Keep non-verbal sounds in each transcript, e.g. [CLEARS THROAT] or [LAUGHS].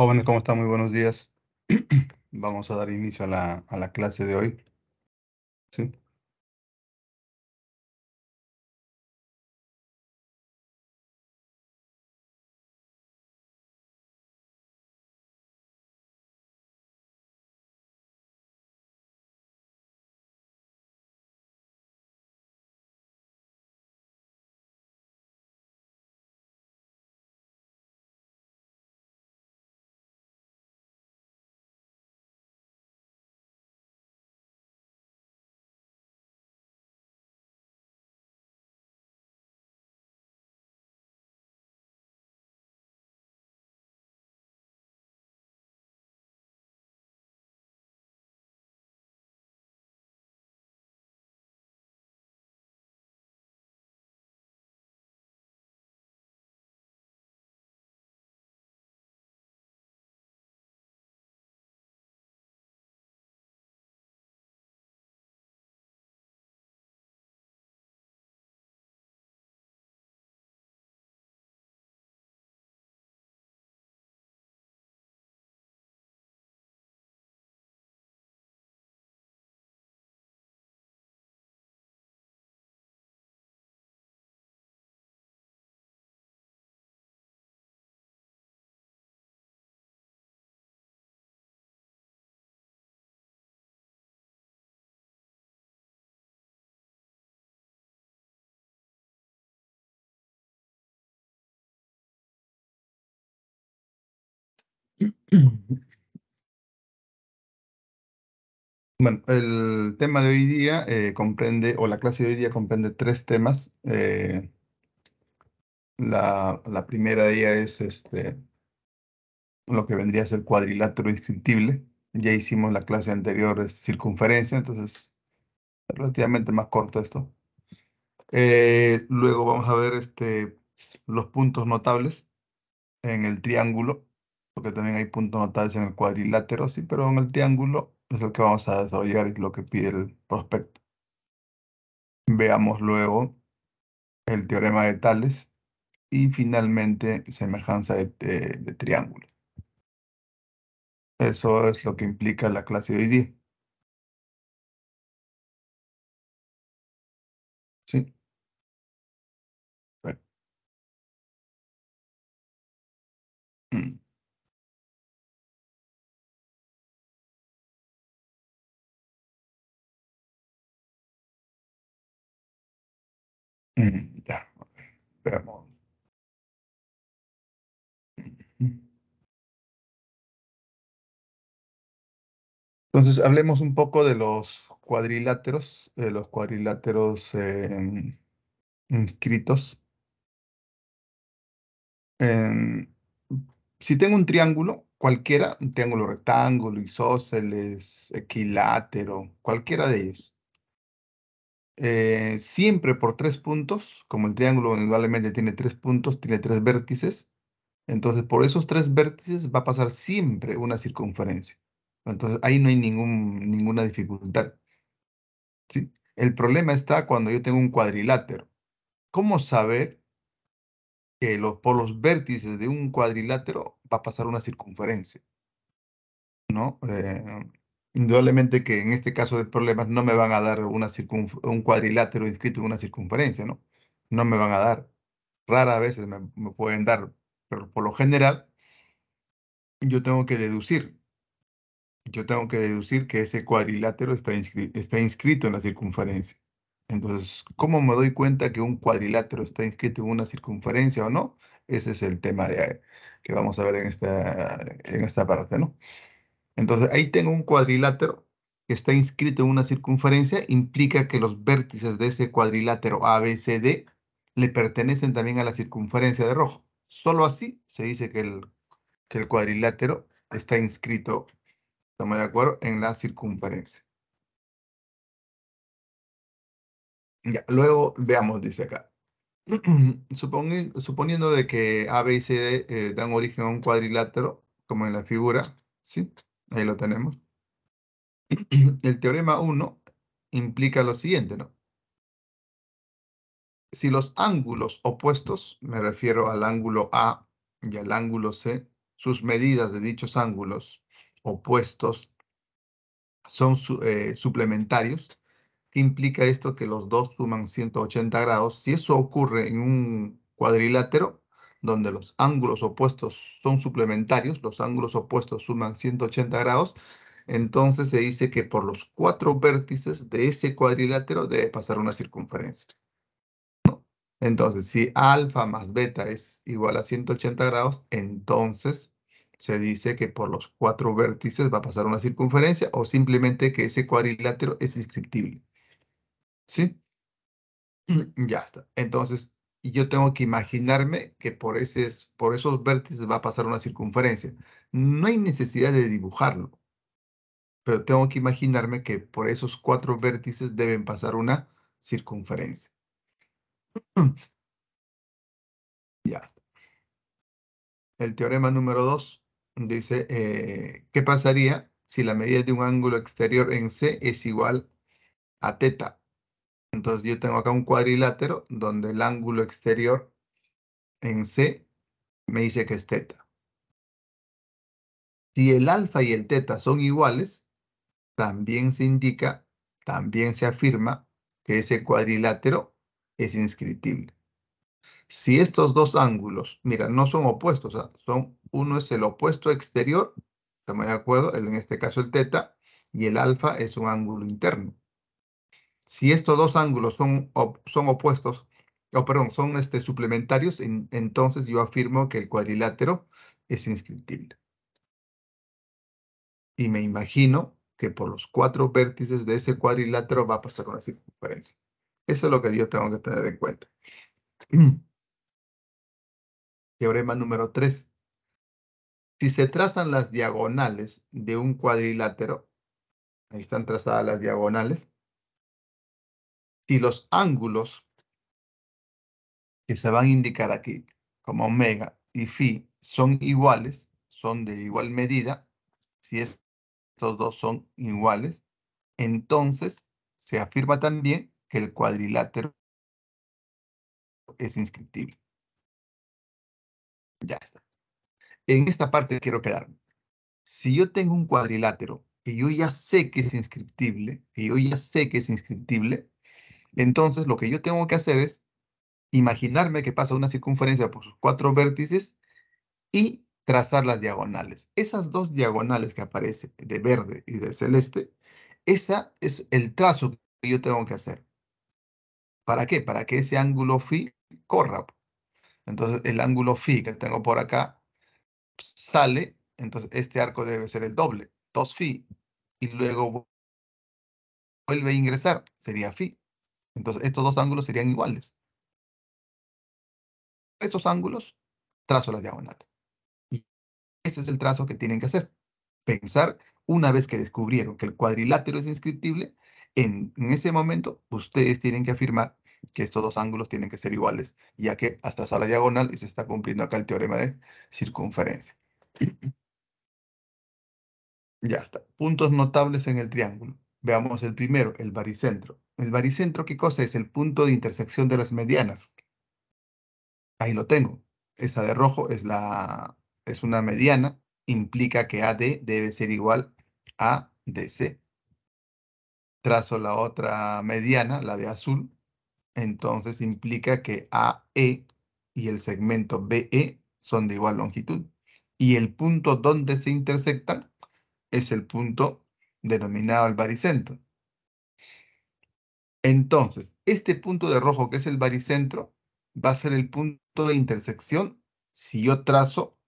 Jóvenes, ¿cómo están? Muy buenos días. [CLEARS THROAT] Vamos a dar inicio a la, a la clase de hoy. ¿Sí? [CLEARS THROAT] Bueno, el tema de hoy día eh, comprende, o la clase de hoy día comprende tres temas. Eh, la, primera de ellas es este, lo que vendría a ser cuadrilátero inscriptible. Ya hicimos la clase anterior, es circunferencia, entonces relativamente más corto esto. Eh, luego vamos a ver este, los puntos notables en el triángulo porque también hay puntos notables en el cuadrilátero, sí, pero en el triángulo es el que vamos a desarrollar y lo que pide el prospecto. Veamos luego el teorema de Tales y finalmente semejanza de, triángulo. Eso es lo que implica la clase de hoy día. ¿Sí? Bueno. Mm. Mm, ya, veamos. Entonces, hablemos un poco de los cuadriláteros, los cuadriláteros em, inscritos. Em, si tengo un triángulo, cualquiera, un triángulo rectángulo, isósceles, equilátero, cualquiera de ellos. Eh, siempre por tres puntos, como el triángulo indudablemente tiene tres puntos, tiene tres vértices, entonces por esos tres vértices va a pasar siempre una circunferencia. Entonces ahí no hay ningún, ninguna dificultad. ¿Sí? El problema está cuando yo tengo un cuadrilátero. ¿Cómo saber que los, por los vértices de un cuadrilátero va a pasar una circunferencia? ¿No? Eh, indudablemente que en este caso de problemas no me van a dar una un cuadrilátero inscrito en una circunferencia, ¿no? No me van a dar. Rara veces me, pueden dar, pero por lo general yo tengo que deducir. Yo tengo que deducir que ese cuadrilátero está, está inscrito en la circunferencia. Entonces, ¿cómo me doy cuenta que un cuadrilátero está inscrito en una circunferencia o no? Ese es el tema de, que vamos a ver en esta, en esta parte, ¿no? Entonces, ahí tengo un cuadrilátero que está inscrito en una circunferencia, implica que los vértices de ese cuadrilátero ABCD le pertenecen también a la circunferencia de rojo. Solo así se dice que el, que el cuadrilátero está inscrito, estamos de acuerdo, en la circunferencia. luego veamos, dice acá. [CLEARS THROAT] suponiendo de que ABCD eh, dan origen a un cuadrilátero, como en la figura, ¿sí? Ahí lo tenemos. [CLEARS THROAT] El teorema 1 implica lo siguiente, ¿no? Si los ángulos opuestos, me refiero al ángulo A y al ángulo C, sus medidas de dichos ángulos opuestos son eh, suplementarios, ¿qué implica esto? Que los dos suman 180 grados. Si eso ocurre en un cuadrilátero, donde los ángulos opuestos son suplementarios, los ángulos opuestos suman 180 grados, entonces se dice que por los cuatro vértices de ese cuadrilátero debe pasar una circunferencia. Entonces, si alfa más beta es igual a 180 grados, entonces se dice que por los cuatro vértices va a pasar una circunferencia o simplemente que ese cuadrilátero es inscriptible. ¿Sí? [CLEARS THROAT] Ya está. Entonces, y yo tengo que imaginarme que por, por esos vértices va a pasar una circunferencia. No hay necesidad de dibujarlo, pero tengo que imaginarme que por esos cuatro vértices deben pasar una circunferencia. [CLEARS THROAT] ya está. El teorema número 2 dice, eh, ¿qué pasaría si la medida de un ángulo exterior en C es igual a teta? Entonces yo tengo acá un cuadrilátero donde el ángulo exterior en C me dice que es teta. Si el alfa y el teta son iguales, también se indica, también se afirma que ese cuadrilátero es inscriptible. Si estos dos ángulos, mira, no son opuestos, son, uno es el opuesto exterior, estamos de acuerdo, en este caso el teta, y el alfa es un ángulo interno. Si estos dos ángulos son, son opuestos, o perdón, son este, suplementarios, entonces yo afirmo que el cuadrilátero es inscriptible. Y me imagino que por los cuatro vértices de ese cuadrilátero va a pasar una circunferencia. Eso es lo que yo tengo que tener en cuenta. [CLEARS THROAT] Teorema número 3. Si se trazan las diagonales de un cuadrilátero, ahí están trazadas las diagonales, si los ángulos que se van a indicar aquí, como omega y phi, son iguales, son de igual medida, si estos dos son iguales, entonces se afirma también que el cuadrilátero es inscriptible. Ya está. En esta parte quiero quedarme. Si yo tengo un cuadrilátero que yo ya sé que es inscriptible, que yo ya sé que es inscriptible, entonces, lo que yo tengo que hacer es imaginarme que pasa una circunferencia por sus cuatro vértices y trazar las diagonales. Esas dos diagonales que aparecen de verde y de celeste, ese es el trazo que yo tengo que hacer. ¿Para qué? Para que ese ángulo phi corra. Pues. Entonces, el ángulo phi que tengo por acá pues, sale, entonces este arco debe ser el doble, 2 phi, y luego vuelve a ingresar, sería phi. Entonces, estos dos ángulos serían iguales. Esos ángulos, trazo la diagonal. Y ese es el trazo que tienen que hacer. Pensar, una vez que descubrieron que el cuadrilátero es inscriptible, en, ese momento ustedes tienen que afirmar que estos dos ángulos tienen que ser iguales, ya que hasta la diagonal y se está cumpliendo acá el teorema de circunferencia. [CLEARS THROAT] Ya está. Puntos notables en el triángulo. Veamos el primero, el baricentro. El baricentro, ¿qué cosa es? El punto de intersección de las medianas. Ahí lo tengo. Esa de rojo es, la, es una mediana, implica que AD debe ser igual a DC. Trazo la otra mediana, la de azul, entonces implica que AE y el segmento BE son de igual longitud. Y el punto donde se intersectan es el punto denominado el baricentro. Entonces, este punto de rojo que es el baricentro va a ser el punto de intersección si yo trazo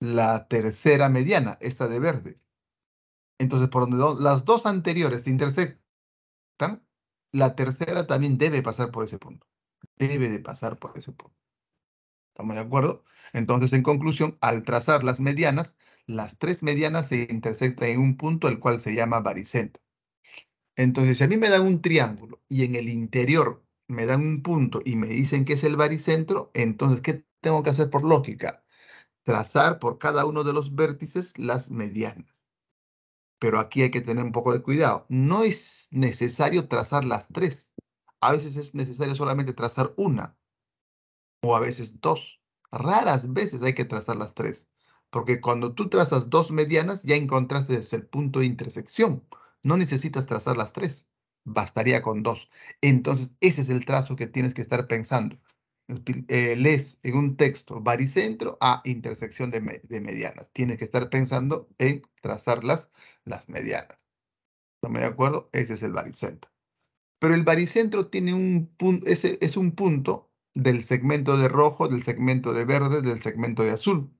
la tercera mediana, esta de verde. Entonces, por donde las dos anteriores se intersectan, la tercera también debe pasar por ese punto. Debe de pasar por ese punto. ¿Estamos de acuerdo? Entonces, en conclusión, al trazar las medianas, las tres medianas se intersectan en un punto, el cual se llama baricentro. Entonces, si a mí me dan un triángulo y en el interior me dan un punto y me dicen que es el baricentro, entonces, ¿qué tengo que hacer por lógica? Trazar por cada uno de los vértices las medianas. Pero aquí hay que tener un poco de cuidado. No es necesario trazar las tres. A veces es necesario solamente trazar una o a veces dos. Raras veces hay que trazar las tres. Porque cuando tú trazas dos medianas, ya encontraste el punto de intersección. No necesitas trazar las tres. Bastaría con dos. Entonces, ese es el trazo que tienes que estar pensando. Eh, lees en un texto baricentro a intersección de, medianas. Tienes que estar pensando en trazar las, medianas. ¿Estamos de acuerdo? Ese es el baricentro. Pero el baricentro tiene un punto, es un punto del segmento de rojo, del segmento de verde, del segmento de azul.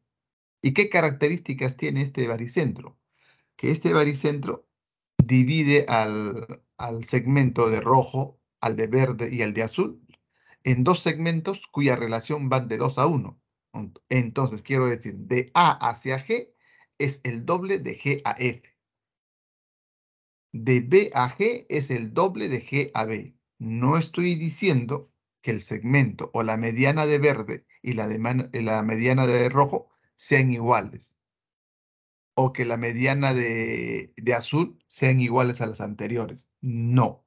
¿Y qué características tiene este baricentro? Que este baricentro divide al, al segmento de rojo, al de verde y al de azul en dos segmentos cuya relación va de 2 a 1. Entonces, quiero decir, de A hacia G es el doble de G a F. De B a G es el doble de G a B. No estoy diciendo que el segmento o la mediana de verde y la, la mediana de rojo sean iguales o que la mediana de, azul sean iguales a las anteriores. No.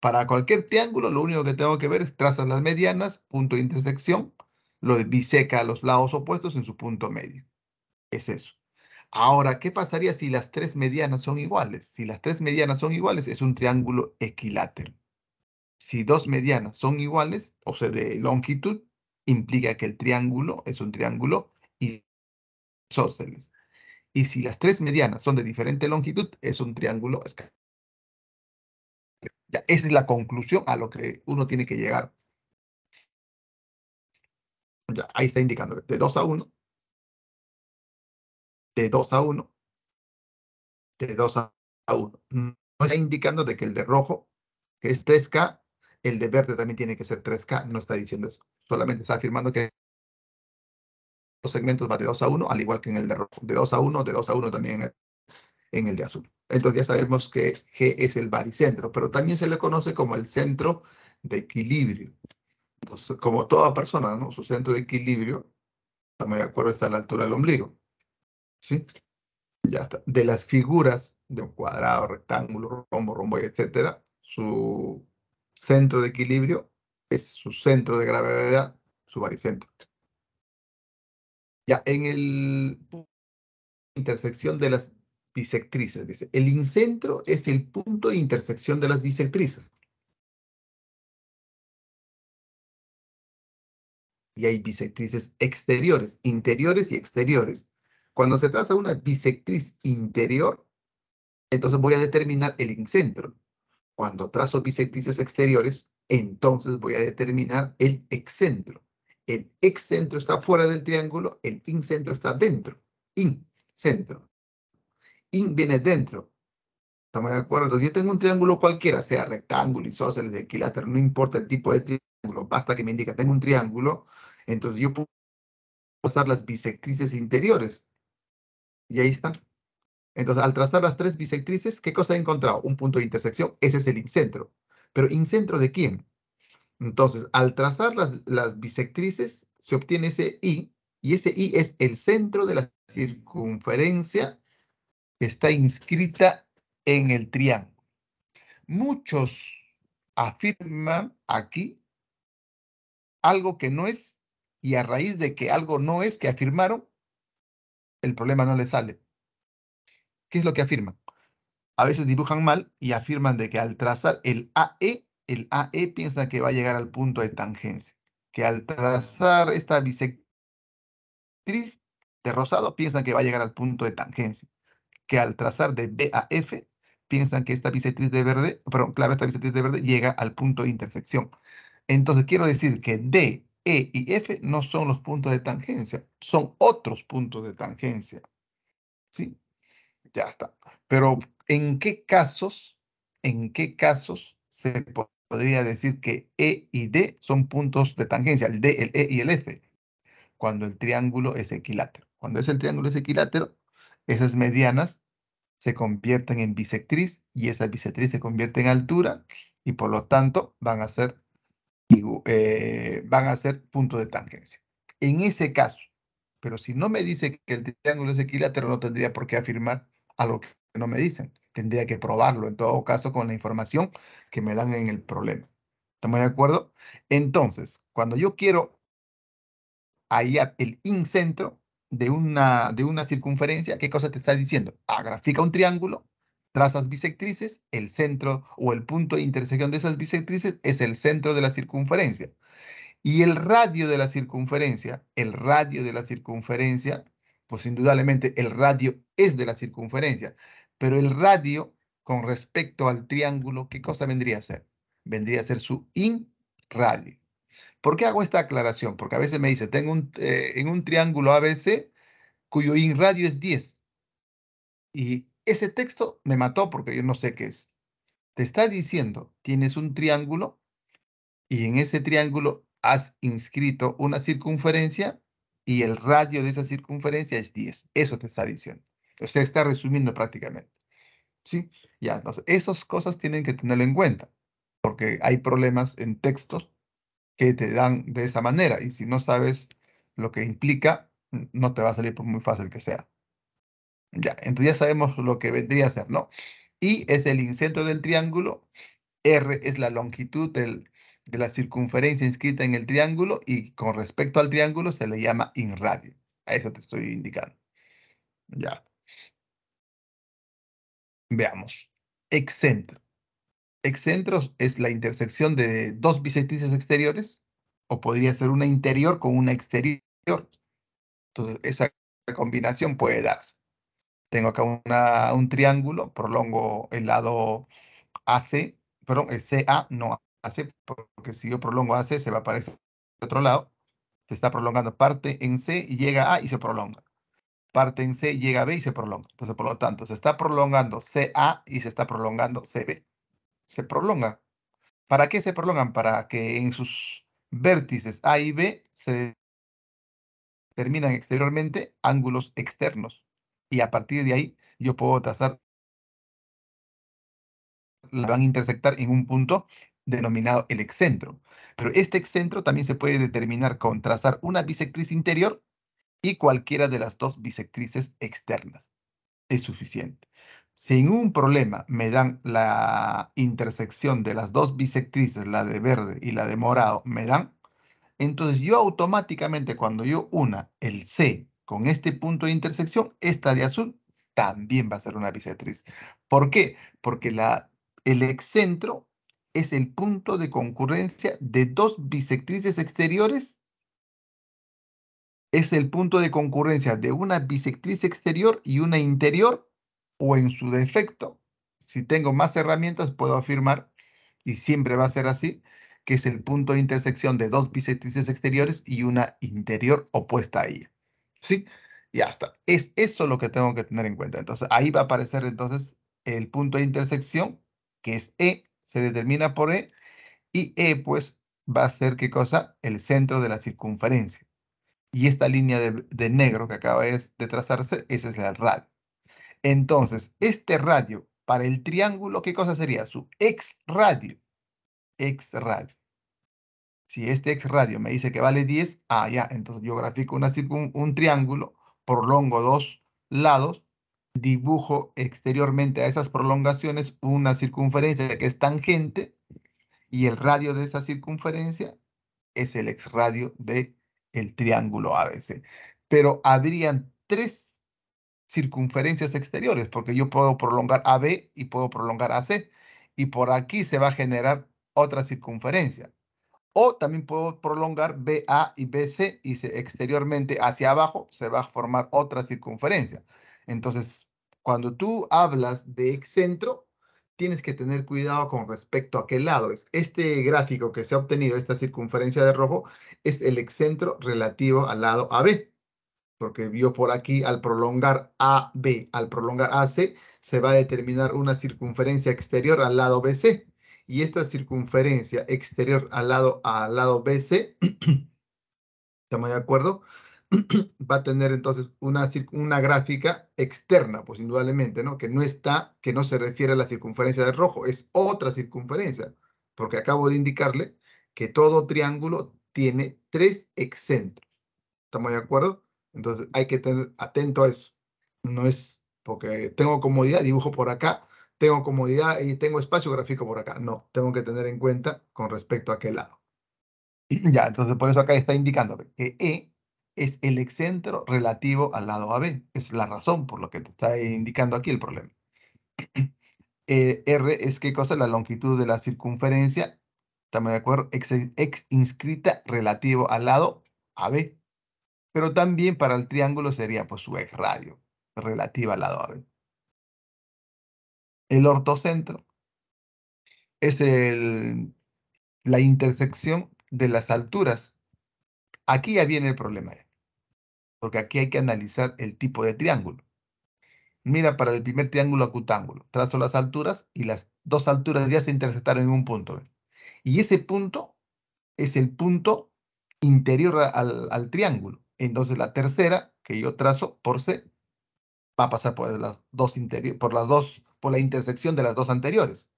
Para cualquier triángulo, lo único que tengo que ver es trazar las medianas, punto de intersección, lo biseca a los lados opuestos en su punto medio. Es eso. Ahora, ¿qué pasaría si las tres medianas son iguales? Si las tres medianas son iguales, es un triángulo equilátero. Si dos medianas son iguales, o sea, de longitud, implica que el triángulo es un triángulo y si las tres medianas son de diferente longitud, es un triángulo escalero. esa es la conclusión a la que uno tiene que llegar. ahí está indicando de 2 a 1, de 2 a 1, de 2 a 1. No está indicando de que el de rojo, que es 3K, el de verde también tiene que ser 3K, no está diciendo eso. Solamente está afirmando que los segmentos va de 2 a 1, al igual que en el de rojo. De 2 a 1, de 2 a 1 también en el, de azul. Entonces ya sabemos que G es el baricentro, pero también se le conoce como el centro de equilibrio. como toda persona, ¿no? Su centro de equilibrio, también de acuerdo, está a la altura del ombligo. ¿Sí? Ya está. De las figuras de un cuadrado, rectángulo, rombo, rombo, etcétera, su centro de equilibrio es su centro de gravedad, su baricentro. Ya, en el intersección de las bisectrices, dice, el incentro es el punto de intersección de las bisectrices. Y hay bisectrices exteriores, interiores y exteriores. Cuando se traza una bisectriz interior, entonces voy a determinar el incentro. Cuando trazo bisectrices exteriores, entonces voy a determinar el excentro. El excentro está fuera del triángulo, el incentro está dentro. Incentro. In viene dentro. ¿Estamos de acuerdo? Entonces, yo tengo un triángulo cualquiera, sea rectángulo, isósceles, equilátero, no importa el tipo de triángulo, basta que me indique, tengo un triángulo, entonces yo puedo usar las bisectrices interiores. Y ahí están. Entonces, al trazar las tres bisectrices, ¿qué cosa he encontrado? Un punto de intersección, ese es el incentro. Pero, ¿incentro de quién? Entonces, al trazar las, bisectrices, se obtiene ese I, y ese I es el centro de la circunferencia que está inscrita en el triángulo. Muchos afirman aquí algo que no es, y a raíz de que algo no es que afirmaron, el problema no le sale. ¿Qué es lo que afirman? A veces dibujan mal y afirman de que al trazar el AE el AE piensa que va a llegar al punto de tangencia, que al trazar esta bisectriz de rosado piensan que va a llegar al punto de tangencia, que al trazar de B a F piensan que esta bisectriz de verde, perdón, claro, esta bisectriz de verde llega al punto de intersección. Entonces quiero decir que D, E y F no son los puntos de tangencia, son otros puntos de tangencia. ¿Sí? Ya está. Pero ¿en qué casos, en qué casos se podría decir que E y D son puntos de tangencia, el D, el E y el F, cuando el triángulo es equilátero. Cuando es el triángulo es equilátero, esas medianas se convierten en bisectriz y esa bisectriz se convierte en altura y por lo tanto van a ser, eh, van a ser puntos de tangencia. En ese caso, pero si no me dice que el triángulo es equilátero, no tendría por qué afirmar algo que no me dicen. Tendría que probarlo en todo caso con la información que me dan en el problema. ¿Estamos de acuerdo? Entonces, cuando yo quiero hallar el incentro de una, de una circunferencia, ¿qué cosa te está diciendo? Ah, grafica un triángulo, trazas bisectrices, el centro o el punto de intersección de esas bisectrices es el centro de la circunferencia. Y el radio de la circunferencia, el radio de la circunferencia, pues indudablemente el radio es de la circunferencia. Pero el radio con respecto al triángulo, ¿qué cosa vendría a ser? Vendría a ser su in-radio. ¿Por qué hago esta aclaración? Porque a veces me dice, tengo un, eh, en un triángulo ABC cuyo in-radio es 10. Y ese texto me mató porque yo no sé qué es. Te está diciendo, tienes un triángulo y en ese triángulo has inscrito una circunferencia y el radio de esa circunferencia es 10. Eso te está diciendo. Se está resumiendo prácticamente. ¿Sí? Ya, entonces, esas cosas tienen que tenerlo en cuenta, porque hay problemas en textos que te dan de esa manera, y si no sabes lo que implica, no te va a salir por muy fácil que sea. Ya, entonces ya sabemos lo que vendría a ser, ¿no? Y es el incentro del triángulo, R es la longitud de la circunferencia inscrita en el triángulo y con respecto al triángulo se le llama inradio. A eso te estoy indicando. Ya. Veamos. Excentro. Excentro es la intersección de dos bisectrices exteriores, o podría ser una interior con una exterior. Entonces, esa combinación puede darse. Tengo acá un triángulo, prolongo el lado AC, perdón, el CA, no AC, porque si yo prolongo AC se va para este otro lado. Se está prolongando parte en C y llega a A y se prolonga en C, llega a B y se prolonga. Entonces, por lo tanto, se está prolongando CA y se está prolongando CB. Se prolonga. ¿Para qué se prolongan? Para que en sus vértices A y B se terminan exteriormente ángulos externos. Y a partir de ahí yo puedo trazar, van a intersectar en un punto denominado el excentro. Pero este excentro también se puede determinar con trazar una bisectriz interior y cualquiera de las dos bisectrices externas. Es suficiente. Sin un problema me dan la intersección de las dos bisectrices, la de verde y la de morado, me dan. Entonces yo automáticamente cuando yo una el C con este punto de intersección, esta de azul también va a ser una bisectriz. ¿Por qué? Porque la, el excentro es el punto de concurrencia de dos bisectrices exteriores es el punto de concurrencia de una bisectriz exterior y una interior, o en su defecto, si tengo más herramientas, puedo afirmar, y siempre va a ser así, que es el punto de intersección de dos bisectrices exteriores y una interior opuesta a ella. ¿Sí? Ya está. Es eso lo que tengo que tener en cuenta. Entonces, ahí va a aparecer entonces el punto de intersección, que es E, se determina por E, y E, pues, va a ser, ¿qué cosa? El centro de la circunferencia. Y esta línea de, negro que acaba de trazarse, esa es la radio. Entonces, este radio para el triángulo, ¿qué cosa sería? Su ex radio. Ex radio. Si este ex radio me dice que vale 10, ah, ya, entonces yo grafico un, triángulo, prolongo dos lados, dibujo exteriormente a esas prolongaciones una circunferencia que es tangente y el radio de esa circunferencia es el ex radio de el triángulo ABC. Pero habrían tres circunferencias exteriores, porque yo puedo prolongar AB y puedo prolongar AC, y por aquí se va a generar otra circunferencia. O también puedo prolongar BA y BC y exteriormente hacia abajo se va a formar otra circunferencia. Entonces, cuando tú hablas de excentro, tienes que tener cuidado con respecto a qué lado es. Este gráfico que se ha obtenido, esta circunferencia de rojo, es el excentro relativo al lado AB. Porque vio por aquí, al prolongar AB, al prolongar AC, se va a determinar una circunferencia exterior al lado BC. Y esta circunferencia exterior al lado, al lado BC, [CLEARS THROAT] ¿estamos de acuerdo? [CLEARS THROAT] va a tener entonces una, una gráfica externa, pues indudablemente, ¿no? Que no está, que no se refiere a la circunferencia del rojo, es otra circunferencia, porque acabo de indicarle que todo triángulo tiene tres exentos, ¿Estamos de acuerdo? Entonces hay que tener atento a eso. No es porque tengo comodidad, dibujo por acá, tengo comodidad y tengo espacio gráfico por acá. No, tengo que tener en cuenta con respecto a qué lado. [CLEARS THROAT] Ya, entonces por eso acá está indicando que E es el excentro relativo al lado AB. Es la razón por lo que te está indicando aquí el problema. [CLEARS THROAT] Eh, R es qué cosa, la longitud de la circunferencia, estamos de acuerdo, Ex inscrita relativo al lado AB. Pero también para el triángulo sería pues su exradio. radio, relativa al lado AB. El ortocentro es el, la intersección de las alturas Aquí ya viene el problema, eh, porque aquí hay que analizar el tipo de triángulo. Mira para el primer triángulo acutángulo, trazo las alturas y las dos alturas ya se interceptaron en un punto. Eh. Y ese punto es el punto interior al, triángulo. Entonces la tercera que yo trazo por C va a pasar por las dos, por las dos por la intersección de las dos anteriores.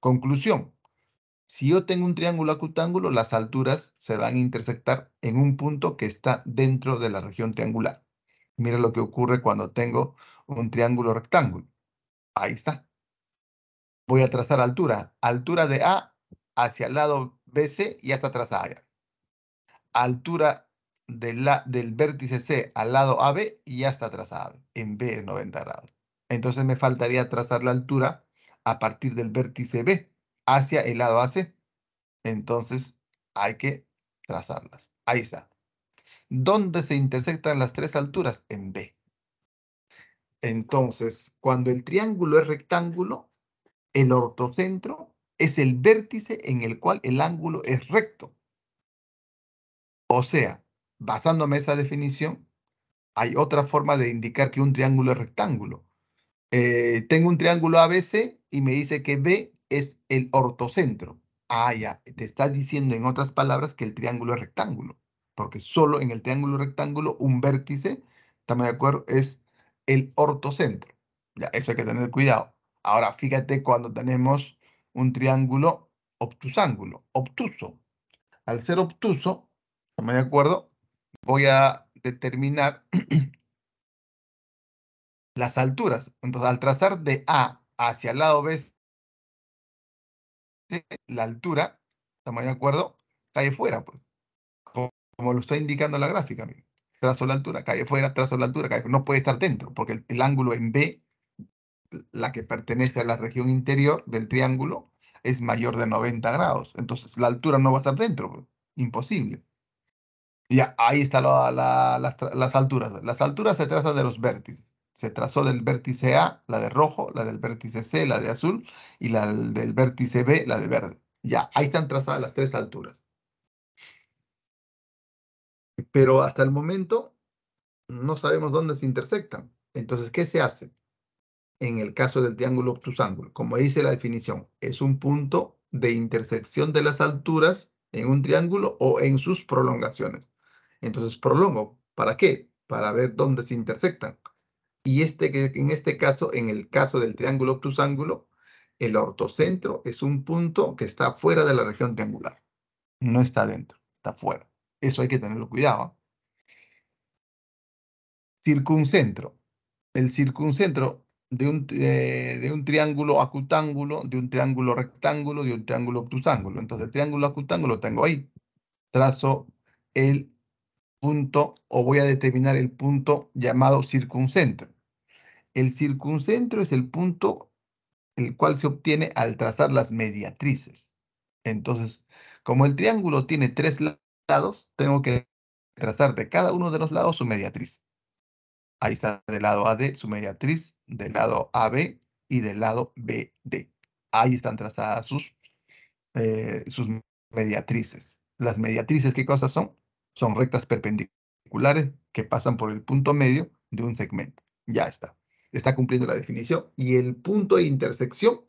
Conclusión, si yo tengo un triángulo acutángulo, las alturas se van a intersectar en un punto que está dentro de la región triangular. Mira lo que ocurre cuando tengo un triángulo rectángulo. Ahí está. Voy a trazar altura. Altura de A hacia el lado BC y hasta atrás A. Altura de la, del vértice C al lado AB y hasta trazada. En B es 90 grados. Entonces me faltaría trazar la altura a partir del vértice B hacia el lado AC. Entonces hay que trazarlas. Ahí está. ¿Dónde se intersectan las tres alturas? En B. Entonces, cuando el triángulo es rectángulo, el ortocentro es el vértice en el cual el ángulo es recto. O sea, basándome en esa definición, hay otra forma de indicar que un triángulo es rectángulo. Eh, tengo un triángulo ABC y me dice que B es el ortocentro. Ah, ya, te está diciendo en otras palabras que el triángulo es rectángulo, porque solo en el triángulo rectángulo un vértice, estamos de acuerdo, es el ortocentro. Ya, eso hay que tener cuidado. Ahora, fíjate cuando tenemos un triángulo obtusángulo, obtuso. Al ser obtuso, estamos de acuerdo, voy a determinar [CLEARS THROAT] las alturas. Entonces, al trazar de A hacia el lado B la altura, ¿estamos de acuerdo? Cae fuera, pues. Como, lo está indicando la gráfica, Trazo la altura, cae fuera, trazo la altura, cae No puede estar dentro, porque el, ángulo en B, la que pertenece a la región interior del triángulo, es mayor de 90 grados. Entonces la altura no va a estar dentro, pues. imposible. Y ahí están las, alturas. Las alturas se trazan de los vértices. Se trazó del vértice A, la de rojo, la del vértice C, la de azul, y la del vértice B, la de verde. Ya, ahí están trazadas las tres alturas. Pero hasta el momento no sabemos dónde se intersectan. Entonces, ¿qué se hace? En el caso del triángulo obtusángulo, como dice la definición, es un punto de intersección de las alturas en un triángulo o en sus prolongaciones. Entonces, prolongo. ¿Para qué? Para ver dónde se intersectan. Y este, que en este caso, en el caso del triángulo obtusángulo, el ortocentro es un punto que está fuera de la región triangular. No está dentro, está fuera. Eso hay que tenerlo cuidado. ¿ah? Circuncentro. El circuncentro de un, eh, de un triángulo acutángulo, de un triángulo rectángulo, de un triángulo obtusángulo. Entonces, el triángulo acutángulo tengo ahí. Trazo el punto o voy a determinar el punto llamado circuncentro. El circuncentro es el punto el cual se obtiene al trazar las mediatrices. Entonces, como el triángulo tiene tres lados, tengo que trazar de cada uno de los lados su mediatriz. Ahí está del lado AD su mediatriz, del lado AB y del lado BD. Ahí están trazadas sus, eh, sus mediatrices. Las mediatrices, ¿qué cosas son? Son rectas perpendiculares que pasan por el punto medio de un segmento. Ya está está cumpliendo la definición. Y el punto de intersección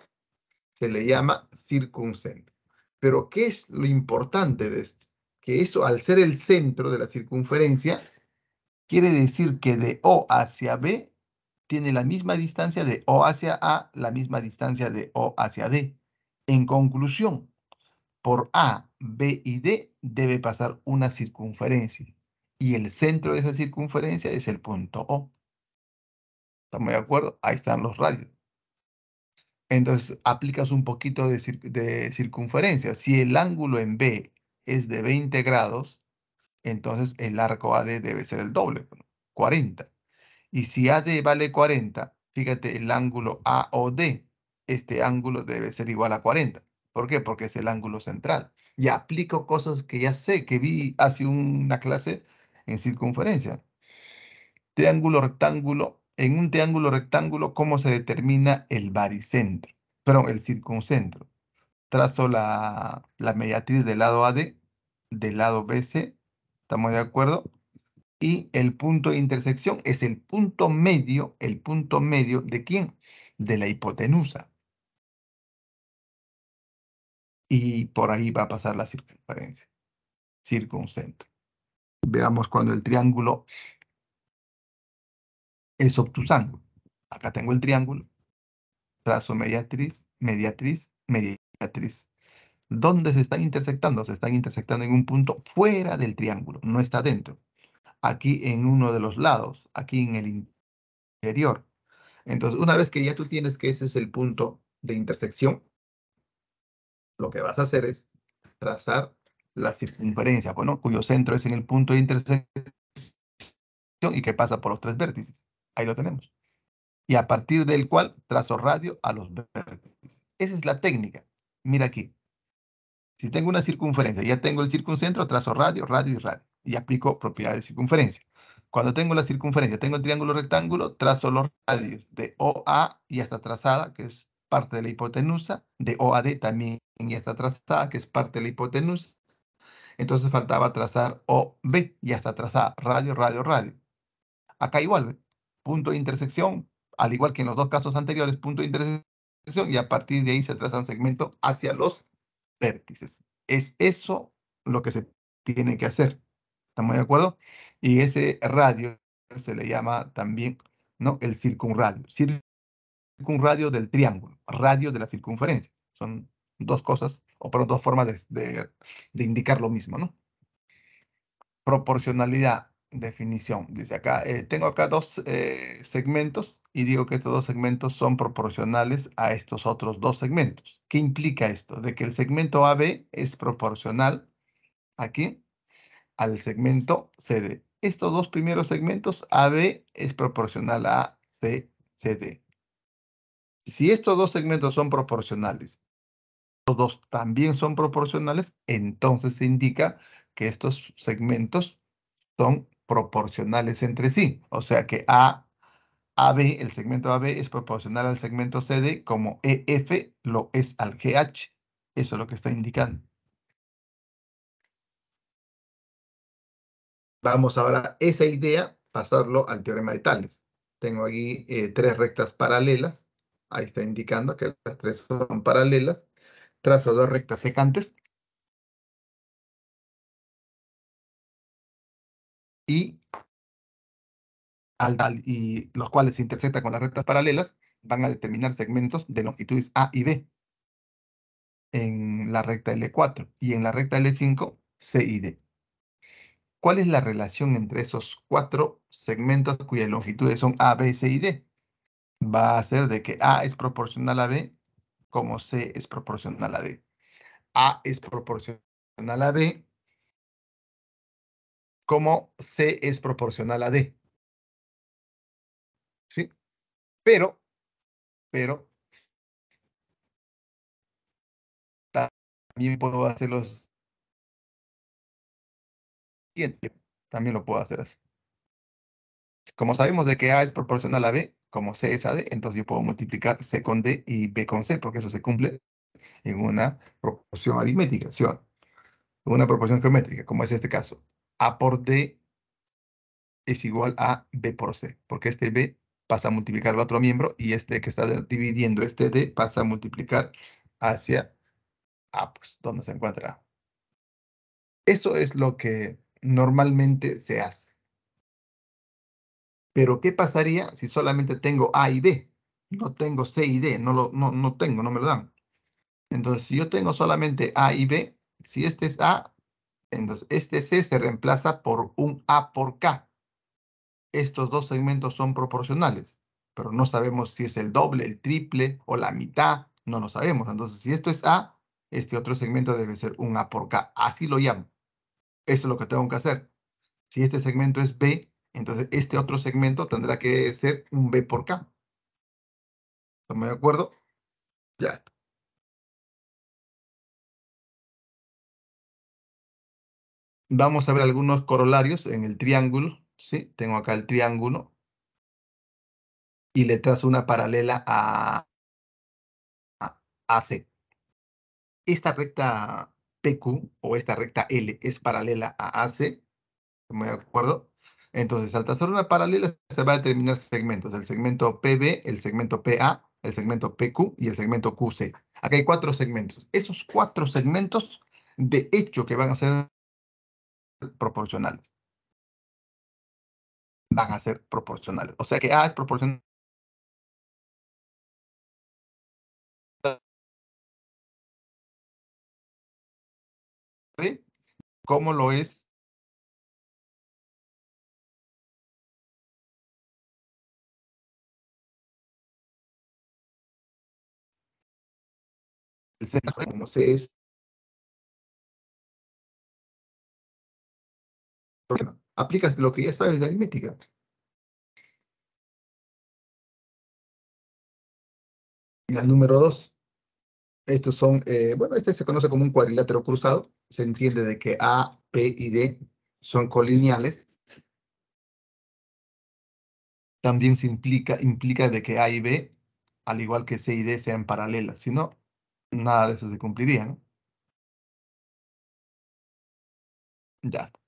se le llama circuncentro. Pero ¿qué es lo importante de esto? Que eso, al ser el centro de la circunferencia, quiere decir que de O hacia B tiene la misma distancia de O hacia A, la misma distancia de O hacia D. En conclusión, por A, B y D debe pasar una circunferencia. Y el centro de esa circunferencia es el punto O. ¿Estamos de acuerdo? Ahí están los radios. Entonces aplicas un poquito de, circunferencia. Si el ángulo en B es de 20 grados, entonces el arco AD debe ser el doble, 40. Y si AD vale 40, fíjate el ángulo AOD, este ángulo debe ser igual a 40. ¿Por qué? Porque es el ángulo central. Y aplico cosas que ya sé, que vi hace una clase en circunferencia. Triángulo rectángulo en un triángulo rectángulo cómo se determina el baricentro, perdón, el circuncentro. Trazo la, la mediatriz del lado AD, del lado BC, ¿estamos de acuerdo? Y el punto de intersección es el punto medio, el punto medio de quién? De la hipotenusa. Y por ahí va a pasar la circunferencia, circuncentro. Veamos cuando el triángulo es obtusángulo. Acá tengo el triángulo, trazo mediatriz, mediatriz, mediatriz. ¿Dónde se están intersectando? Se están intersectando en un punto fuera del triángulo, no está dentro. Aquí en uno de los lados, aquí en el interior. Entonces, una vez que ya tú tienes que ese es el punto de intersección, lo que vas a hacer es trazar la circunferencia, bueno, cuyo centro es en el punto de intersección y que pasa por los tres vértices. Ahí lo tenemos. Y a partir del cual trazo radio a los vértices. Esa es la técnica. Mira aquí. Si tengo una circunferencia, ya tengo el circuncentro, trazo radio, radio y radio. Y aplico propiedades de circunferencia. Cuando tengo la circunferencia, tengo el triángulo rectángulo, trazo los radios de OA y hasta trazada, que es parte de la hipotenusa, de OAD también y hasta trazada, que es parte de la hipotenusa. Entonces faltaba trazar OB y hasta trazada, radio, radio, radio. Acá igual, punto de intersección, al igual que en los dos casos anteriores, punto de intersección, y a partir de ahí se trazan segmentos hacia los vértices. Es eso lo que se tiene que hacer. ¿Estamos de acuerdo? Y ese radio se le llama también ¿no? el circunradio. Circunradio del triángulo, radio de la circunferencia. Son dos cosas, o perdón, dos formas de, de indicar lo mismo, ¿no? Proporcionalidad definición. Dice acá, eh, tengo acá dos eh, segmentos y digo que estos dos segmentos son proporcionales a estos otros dos segmentos. ¿Qué implica esto? De que el segmento AB es proporcional aquí al segmento CD. Estos dos primeros segmentos, AB es proporcional a CD. Si estos dos segmentos son proporcionales, los dos también son proporcionales, entonces se indica que estos segmentos son proporcionales entre sí. O sea que A, AB, el segmento AB es proporcional al segmento CD como EF lo es al GH. Eso es lo que está indicando. Vamos ahora esa idea, pasarlo al teorema de Tales. Tengo aquí eh, tres rectas paralelas. Ahí está indicando que las tres son paralelas. Trazo dos rectas secantes. y, los cuales se intersectan con las rectas paralelas, van a determinar segmentos de longitudes A y B en la recta L4 y en la recta L5, C y D. ¿Cuál es la relación entre esos cuatro segmentos cuyas longitudes son A, B, C y D? Va a ser de que A es proporcional a B como C es proporcional a D. A es proporcional a B como C es proporcional a D. ¿Sí? Pero, pero, también puedo los siguiente. También lo puedo hacer así. Como sabemos de que A es proporcional a B, como C es a D, entonces yo puedo multiplicar C con D y B con C, porque eso se cumple en una proporción aritmética, ¿sí? una proporción geométrica, como es este caso. A por D es igual a B por C, porque este B pasa a multiplicar al otro miembro y este que está dividiendo este D pasa a multiplicar hacia A, pues, donde se encuentra Eso es lo que normalmente se hace. Pero, ¿qué pasaría si solamente tengo A y B? No tengo C y D, no, lo, no, no tengo, no me lo dan. Entonces, si yo tengo solamente A y B, si este es A, entonces, este C se reemplaza por un A por K. Estos dos segmentos son proporcionales, pero no sabemos si es el doble, el triple o la mitad, no lo sabemos. Entonces, si esto es A, este otro segmento debe ser un A por K. Así lo llamo. Eso es lo que tengo que hacer. Si este segmento es B, entonces este otro segmento tendrá que ser un B por K. ¿Estamos de acuerdo? Ya Vamos a ver algunos corolarios en el triángulo. ¿sí? Tengo acá el triángulo. Y le trazo una paralela a, AC. Esta recta PQ o esta recta L es paralela a AC. ¿Me acuerdo? Entonces, al trazar una paralela se va a determinar segmentos. El segmento PB, el segmento PA, el segmento PQ y el segmento QC. Acá hay cuatro segmentos. Esos cuatro segmentos, de hecho, que van a ser proporcionales. Van a ser proporcionales. O sea que A es proporcional. ¿Cómo lo es? El como se es Aplicas lo que ya sabes de aritmética. Y la número dos. Estos son, eh, bueno, este se conoce como un cuadrilátero cruzado. Se entiende de que A, P y D son colineales. También se implica, implica de que A y B, al igual que C y D, sean paralelas. Si no, nada de eso se cumpliría, Ya está.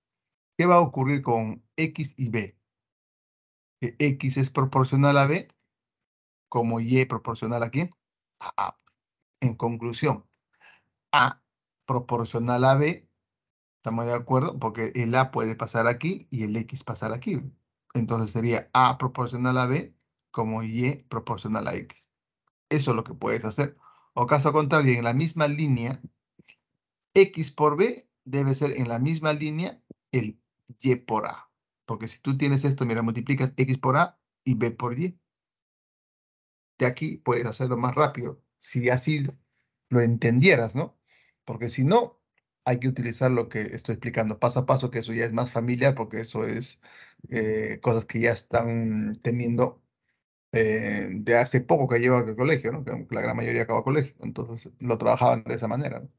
¿Qué va a ocurrir con X y B? Que X es proporcional a B, como Y proporcional a quién? A. En conclusión, A proporcional a B, ¿estamos de acuerdo? Porque el A puede pasar aquí y el X pasar aquí. Entonces sería A proporcional a B como Y proporcional a X. Eso es lo que puedes hacer. O caso contrario, en la misma línea, X por B debe ser en la misma línea el y por a. Porque si tú tienes esto, mira, multiplicas x por a y b por y. De aquí puedes hacerlo más rápido, si así lo entendieras, ¿no? Porque si no, hay que utilizar lo que estoy explicando paso a paso, que eso ya es más familiar, porque eso es eh, cosas que ya están teniendo eh, de hace poco que lleva el colegio, ¿no? Que la gran mayoría acaba colegio, entonces lo trabajaban de esa manera, ¿no?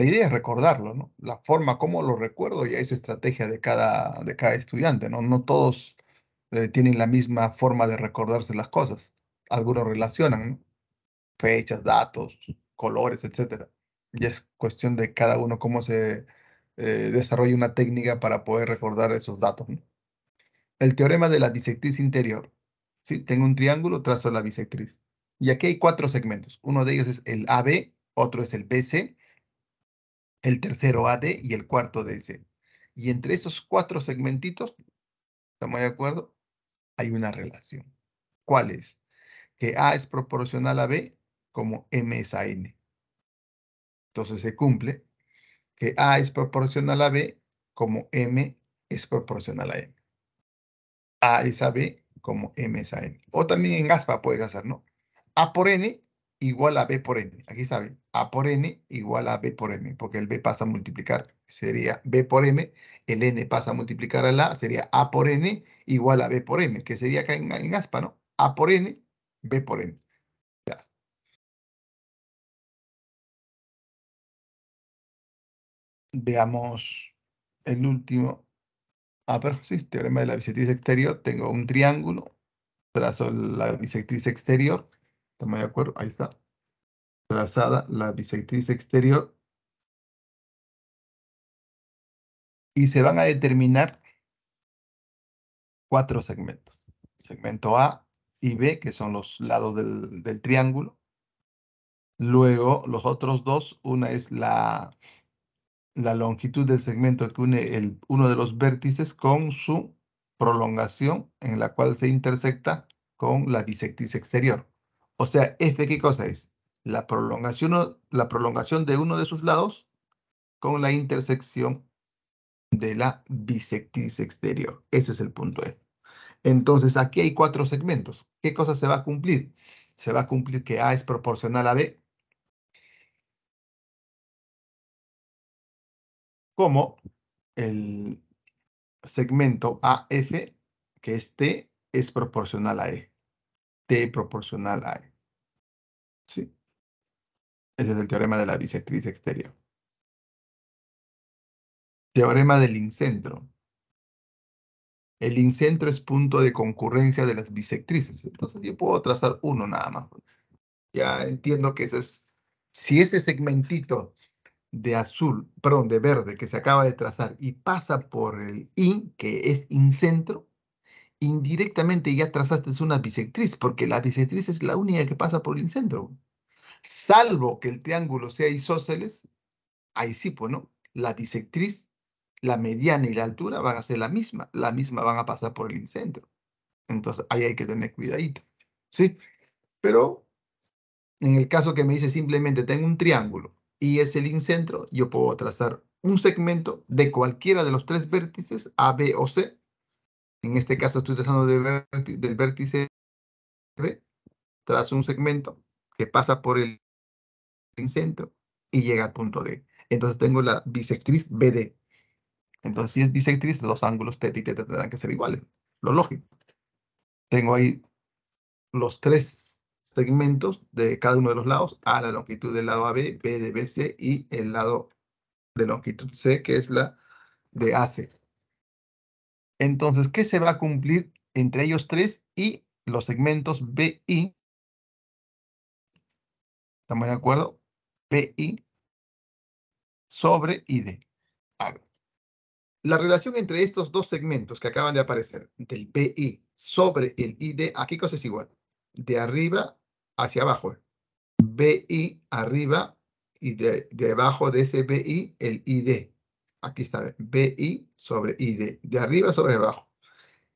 La idea es recordarlo, ¿no? La forma como lo recuerdo ya es estrategia de cada, de cada estudiante, ¿no? No todos eh, tienen la misma forma de recordarse las cosas. Algunos relacionan, ¿no? Fechas, datos, colores, etc. Y es cuestión de cada uno cómo se eh, desarrolla una técnica para poder recordar esos datos, ¿no? El teorema de la bisectriz interior. ¿sí? Tengo un triángulo, trazo la bisectriz. Y aquí hay cuatro segmentos. Uno de ellos es el AB, otro es el BC, el tercero AD y el cuarto DC. Y entre esos cuatro segmentitos, ¿estamos de acuerdo? Hay una relación. ¿Cuál es? Que A es proporcional a B como M es a N. Entonces se cumple que A es proporcional a B como M es proporcional a N. A es a B como M es a N. O también en gaspa puedes hacer, ¿no? A por N igual a b por n. Aquí sabe, a por n igual a b por m, porque el b pasa a multiplicar, sería b por m, el n pasa a multiplicar a la, sería a por n igual a b por m, que sería acá en, en aspa, ¿no? a por n, b por n. Veamos el último. Ah, pero sí, teorema de la bisectriz exterior. Tengo un triángulo, trazo la bisectriz exterior Estamos de acuerdo, ahí está. Trazada la bisectriz exterior. Y se van a determinar cuatro segmentos. Segmento A y B, que son los lados del, del triángulo. Luego, los otros dos, una es la, la longitud del segmento que une el, uno de los vértices con su prolongación en la cual se intersecta con la bisectriz exterior. O sea, f ¿este qué cosa es? La prolongación, la prolongación de uno de sus lados con la intersección de la bisectriz exterior. Ese es el punto F. E. Entonces, aquí hay cuatro segmentos. ¿Qué cosa se va a cumplir? Se va a cumplir que A es proporcional a B. Como el segmento AF, que es T, es proporcional a E. T proporcional a E. Sí. Ese es el teorema de la bisectriz exterior. Teorema del incentro. El incentro es punto de concurrencia de las bisectrices. Entonces yo puedo trazar uno nada más. Ya entiendo que ese es... Si ese segmentito de azul, perdón, de verde que se acaba de trazar y pasa por el in, que es incentro, indirectamente ya trazaste una bisectriz, porque la bisectriz es la única que pasa por el incentro... Salvo que el triángulo sea isósceles, ahí sí, pues no, la bisectriz, la mediana y la altura van a ser la misma, la misma van a pasar por el incentro... Entonces, ahí hay que tener cuidadito, ¿sí? Pero en el caso que me dice simplemente tengo un triángulo y es el incentro, yo puedo trazar un segmento de cualquiera de los tres vértices, A, B o C, en este caso estoy tratando del vértice B, tras un segmento que pasa por el centro y llega al punto D. Entonces tengo la bisectriz BD. Entonces si es bisectriz, los ángulos T y T tendrán que ser iguales. Lo lógico. Tengo ahí los tres segmentos de cada uno de los lados a la longitud del lado AB, B de BC y el lado de longitud C, que es la de AC. Entonces, ¿qué se va a cumplir entre ellos tres y los segmentos BI? ¿Estamos de acuerdo? BI sobre ID. La relación entre estos dos segmentos que acaban de aparecer, del BI sobre el ID, ¿a qué cosa es igual? De arriba hacia abajo. BI arriba y de, debajo de ese BI el ID aquí está, BI sobre ID, de, de arriba sobre abajo.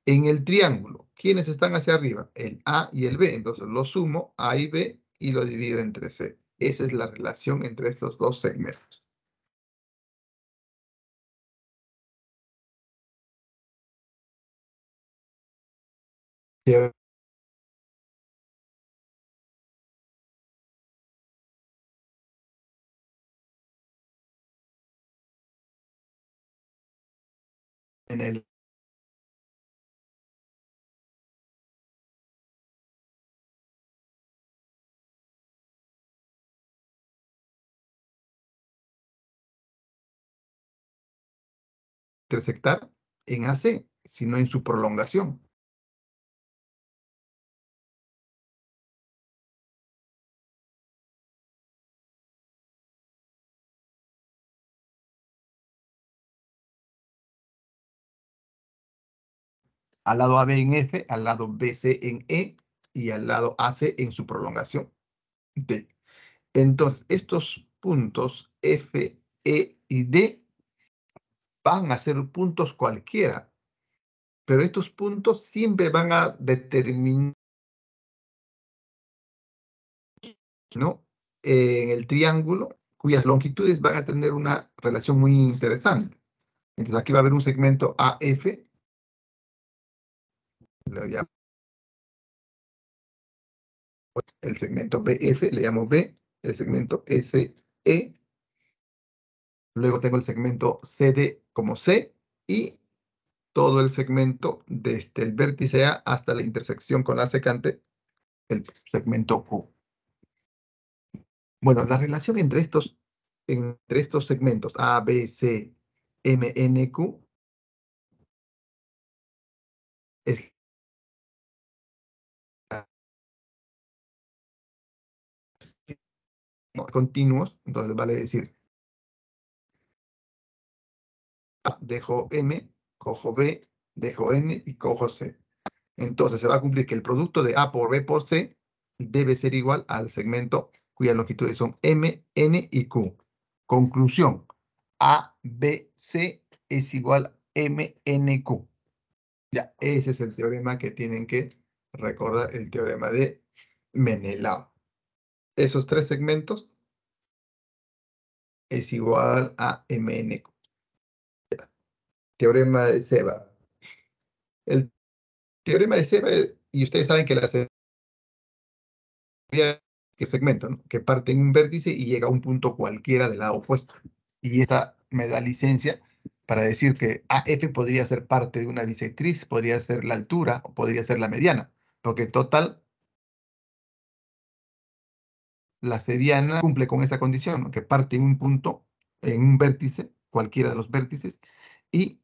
En el triángulo, ¿quiénes están hacia arriba? El A y el B. Entonces lo sumo, A y B, y lo divido entre C. Esa es la relación entre estos dos segmentos. intersectar en AC, sino en su prolongación. al lado AB en F, al lado BC en E y al lado AC en su prolongación D. Entonces, estos puntos F, E y D van a ser puntos cualquiera, pero estos puntos siempre van a determinar ¿no? en el triángulo cuyas longitudes van a tener una relación muy interesante. Entonces aquí va a haber un segmento AF. Lo llamo el segmento BF, le llamo B, el segmento SE Luego tengo el segmento CD como C y todo el segmento desde el vértice A hasta la intersección con la secante, el segmento Q. Bueno, la relación entre estos, entre estos segmentos A, B, C, M, N, Q es continuos, entonces vale decir dejo M, cojo B, dejo N y cojo C. Entonces se va a cumplir que el producto de A por B por C debe ser igual al segmento cuyas longitudes son M, N y Q. Conclusión, A, B, C es igual a M, N, Q. Ya, ese es el teorema que tienen que recordar, el teorema de Menelao. Esos tres segmentos es igual a MNQ teorema de Seba. El teorema de Seba, y ustedes saben que la que segmento, ¿no? que parte en un vértice y llega a un punto cualquiera del lado opuesto. Y esta me da licencia para decir que AF podría ser parte de una bisectriz, podría ser la altura o podría ser la mediana, porque total, la seriana cumple con esa condición, que parte en un punto, en un vértice, cualquiera de los vértices, y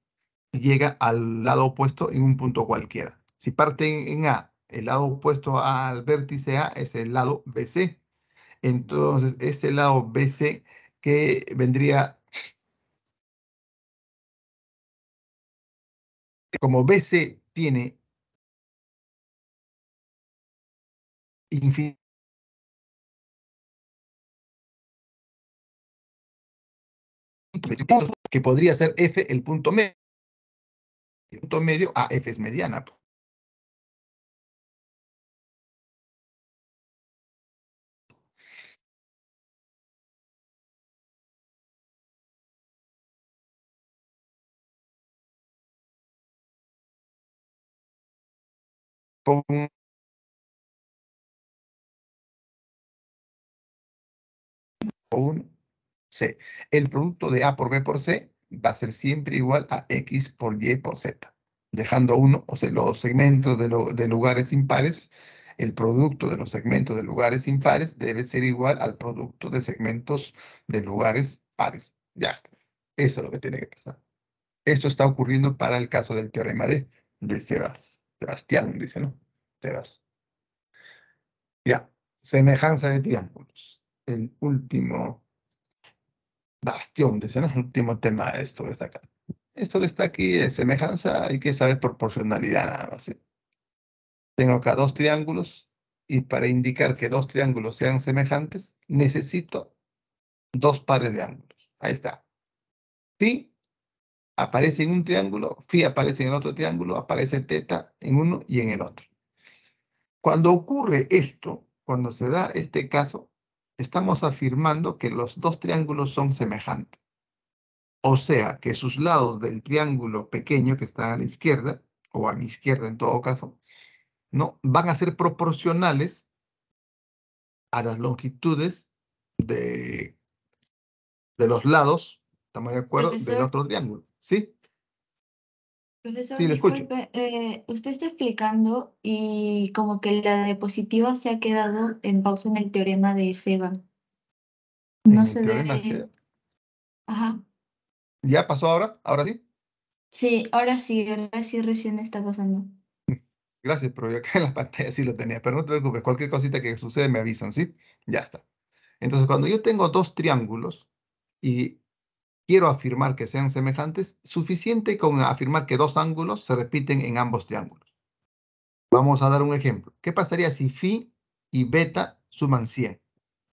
llega al lado opuesto en un punto cualquiera. Si parten en A, el lado opuesto al vértice A es el lado BC. Entonces, ese lado BC que vendría como BC tiene infinito que podría ser F el punto medio punto medio, AF ah, es mediana. Con un C. El producto de A por B por C va a ser siempre igual a X por Y por Z, dejando uno, o sea, los segmentos de, lo, de lugares impares, el producto de los segmentos de lugares impares debe ser igual al producto de segmentos de lugares pares. Ya está. Eso es lo que tiene que pasar. Eso está ocurriendo para el caso del teorema de, de Sebas, Sebastián, dice, ¿no? Sebas. Ya, semejanza de triángulos. El último bastión, es [LAUGHS] el último tema de esto que está acá. Esto que está aquí de semejanza, hay que saber proporcionalidad nada más. Tengo acá dos triángulos y para indicar que dos triángulos sean semejantes, necesito dos pares de ángulos. Ahí está. Pi aparece en un triángulo, phi aparece en el otro triángulo, aparece teta en uno y en el otro. Cuando ocurre esto, cuando se da este caso, estamos afirmando que los dos triángulos son semejantes. O sea, que sus lados del triángulo pequeño que está a la izquierda, o a mi izquierda en todo caso, ¿no? van a ser proporcionales a las longitudes de, de los lados, ¿estamos de acuerdo? del otro triángulo, ¿sí? Profesor, disculpe, eh, usted está explicando y como que la diapositiva se ha quedado en pausa en el teorema de Seba. No se ve. Ajá. ¿Ya pasó ahora? ¿Ahora sí? Sí, ahora sí, ahora sí recién está pasando. [LAUGHS] Gracias, pero yo acá en la pantalla sí lo tenía, pero no te preocupes, cualquier cosita que sucede me avisan, ¿sí? Ya está. Entonces, cuando yo tengo dos triángulos y quiero afirmar que sean semejantes, suficiente con afirmar que dos ángulos se repiten en ambos triángulos. Vamos a dar un ejemplo. ¿Qué pasaría si phi y beta suman 100?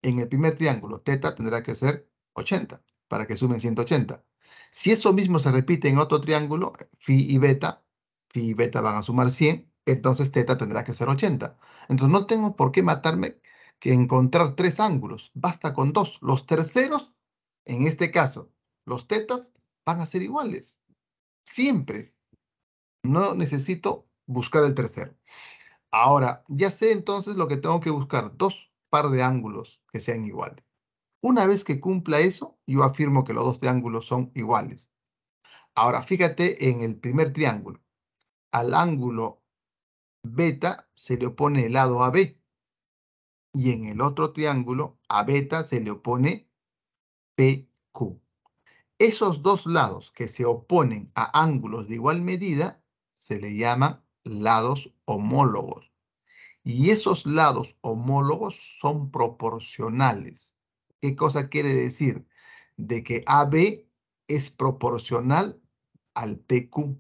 En el primer triángulo, theta tendrá que ser 80 para que sumen 180. Si eso mismo se repite en otro triángulo, phi y beta, phi y beta van a sumar 100, entonces theta tendrá que ser 80. Entonces no tengo por qué matarme que encontrar tres ángulos, basta con dos. Los terceros, en este caso, los tetas van a ser iguales. Siempre. No necesito buscar el tercero. Ahora, ya sé entonces lo que tengo que buscar. Dos par de ángulos que sean iguales. Una vez que cumpla eso, yo afirmo que los dos triángulos son iguales. Ahora, fíjate en el primer triángulo. Al ángulo beta se le opone el lado AB. Y en el otro triángulo, a beta se le opone PQ. Esos dos lados que se oponen a ángulos de igual medida se le llaman lados homólogos. Y esos lados homólogos son proporcionales. ¿Qué cosa quiere decir? De que AB es proporcional al PQ.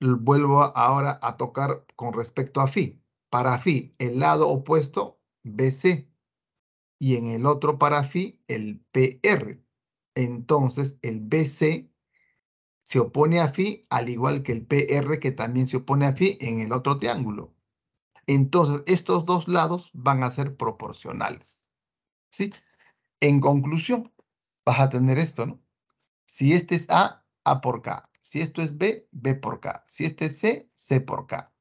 Vuelvo ahora a tocar con respecto a Fi. Para Fi, el lado opuesto, BC. Y en el otro para Phi, el PR entonces el BC se opone a fi, al igual que el PR que también se opone a fi en el otro triángulo. Entonces, estos dos lados van a ser proporcionales. ¿Sí? En conclusión, vas a tener esto, ¿no? Si este es A, A por K. Si esto es B, B por K. Si este es C, C por K.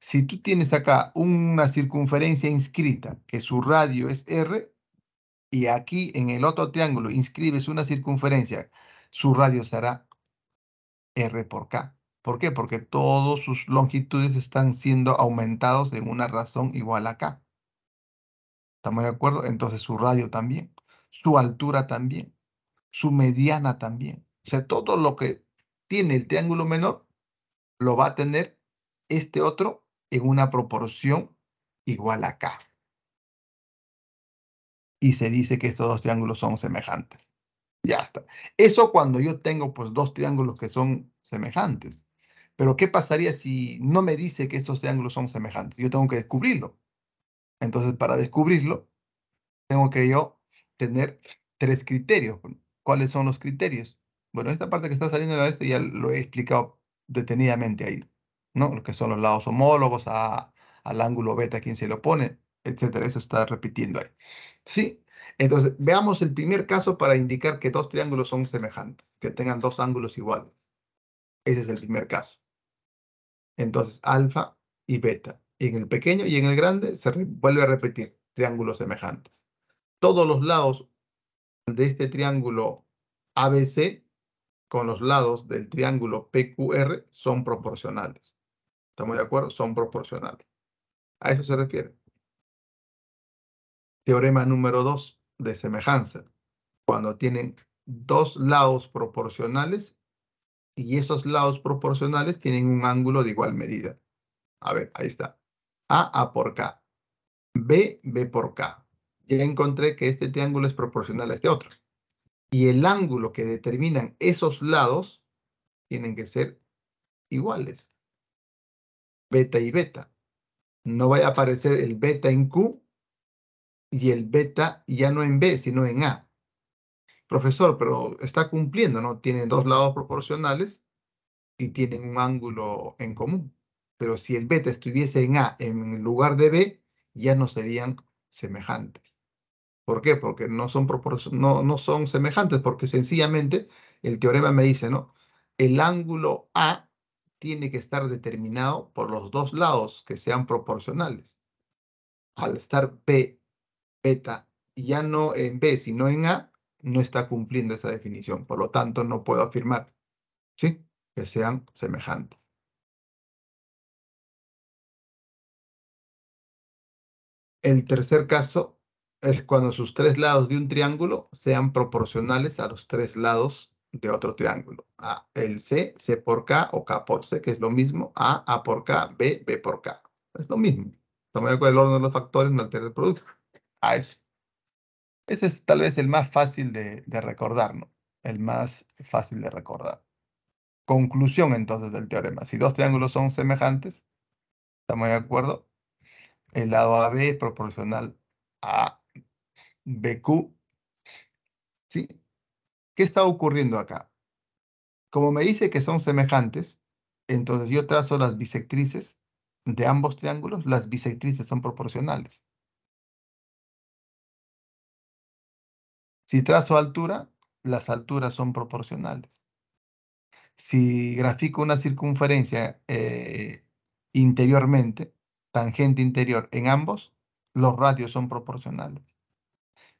Si tú tienes acá una circunferencia inscrita que su radio es R, y aquí en el otro triángulo inscribes una circunferencia, su radio será R por K. ¿Por qué? Porque todas sus longitudes están siendo aumentados en una razón igual a K. ¿Estamos de acuerdo? Entonces su radio también, su altura también, su mediana también. O sea, todo lo que tiene el triángulo menor lo va a tener este otro en una proporción igual a K y se dice que estos dos triángulos son semejantes. Ya está. Eso cuando yo tengo pues dos triángulos que son semejantes. Pero ¿qué pasaría si no me dice que estos triángulos son semejantes? Yo tengo que descubrirlo. Entonces, para descubrirlo, tengo que yo tener tres criterios. ¿Cuáles son los criterios? Bueno, esta parte que está saliendo de la este ya lo he explicado detenidamente ahí, ¿no? Lo que son los lados homólogos a, al ángulo beta, quién se lo pone, etcétera. Eso está repitiendo ahí. ¿Sí? Entonces, veamos el primer caso para indicar que dos triángulos son semejantes, que tengan dos ángulos iguales. Ese es el primer caso. Entonces, alfa y beta. Y en el pequeño y en el grande se vuelve a repetir triángulos semejantes. Todos los lados de este triángulo ABC con los lados del triángulo PQR son proporcionales. ¿Estamos de acuerdo? Son proporcionales. A eso se refiere. Teorema número 2 de semejanza. Cuando tienen dos lados proporcionales y esos lados proporcionales tienen un ángulo de igual medida. A ver, ahí está. A, A por K. B, B por K. Ya encontré que este triángulo es proporcional a este otro. Y el ángulo que determinan esos lados tienen que ser iguales. Beta y beta. No vaya a aparecer el beta en Q y el beta ya no en B, sino en A. Profesor, pero está cumpliendo, ¿no? Tiene dos lados proporcionales y tienen un ángulo en común. Pero si el beta estuviese en A en lugar de B, ya no serían semejantes. ¿Por qué? Porque no son, no, no son semejantes, porque sencillamente el teorema me dice, ¿no? El ángulo A tiene que estar determinado por los dos lados que sean proporcionales. Al estar P beta, ya no en B, sino en A, no está cumpliendo esa definición. Por lo tanto, no puedo afirmar ¿sí? que sean semejantes. El tercer caso es cuando sus tres lados de un triángulo sean proporcionales a los tres lados de otro triángulo. A, el C, C por K o K por C, que es lo mismo. A, A por K, B, B por K. Es lo mismo. También el orden de los factores no el producto a eso. Ese es tal vez el más fácil de, recordar, ¿no? El más fácil de recordar. Conclusión entonces del teorema. Si dos triángulos son semejantes, ¿estamos de acuerdo? El lado AB es proporcional a BQ. ¿Sí? ¿Qué está ocurriendo acá? Como me dice que son semejantes, entonces yo trazo las bisectrices de ambos triángulos, las bisectrices son proporcionales. Si trazo altura, las alturas son proporcionales. Si grafico una circunferencia eh, interiormente, tangente interior en ambos, los radios son proporcionales.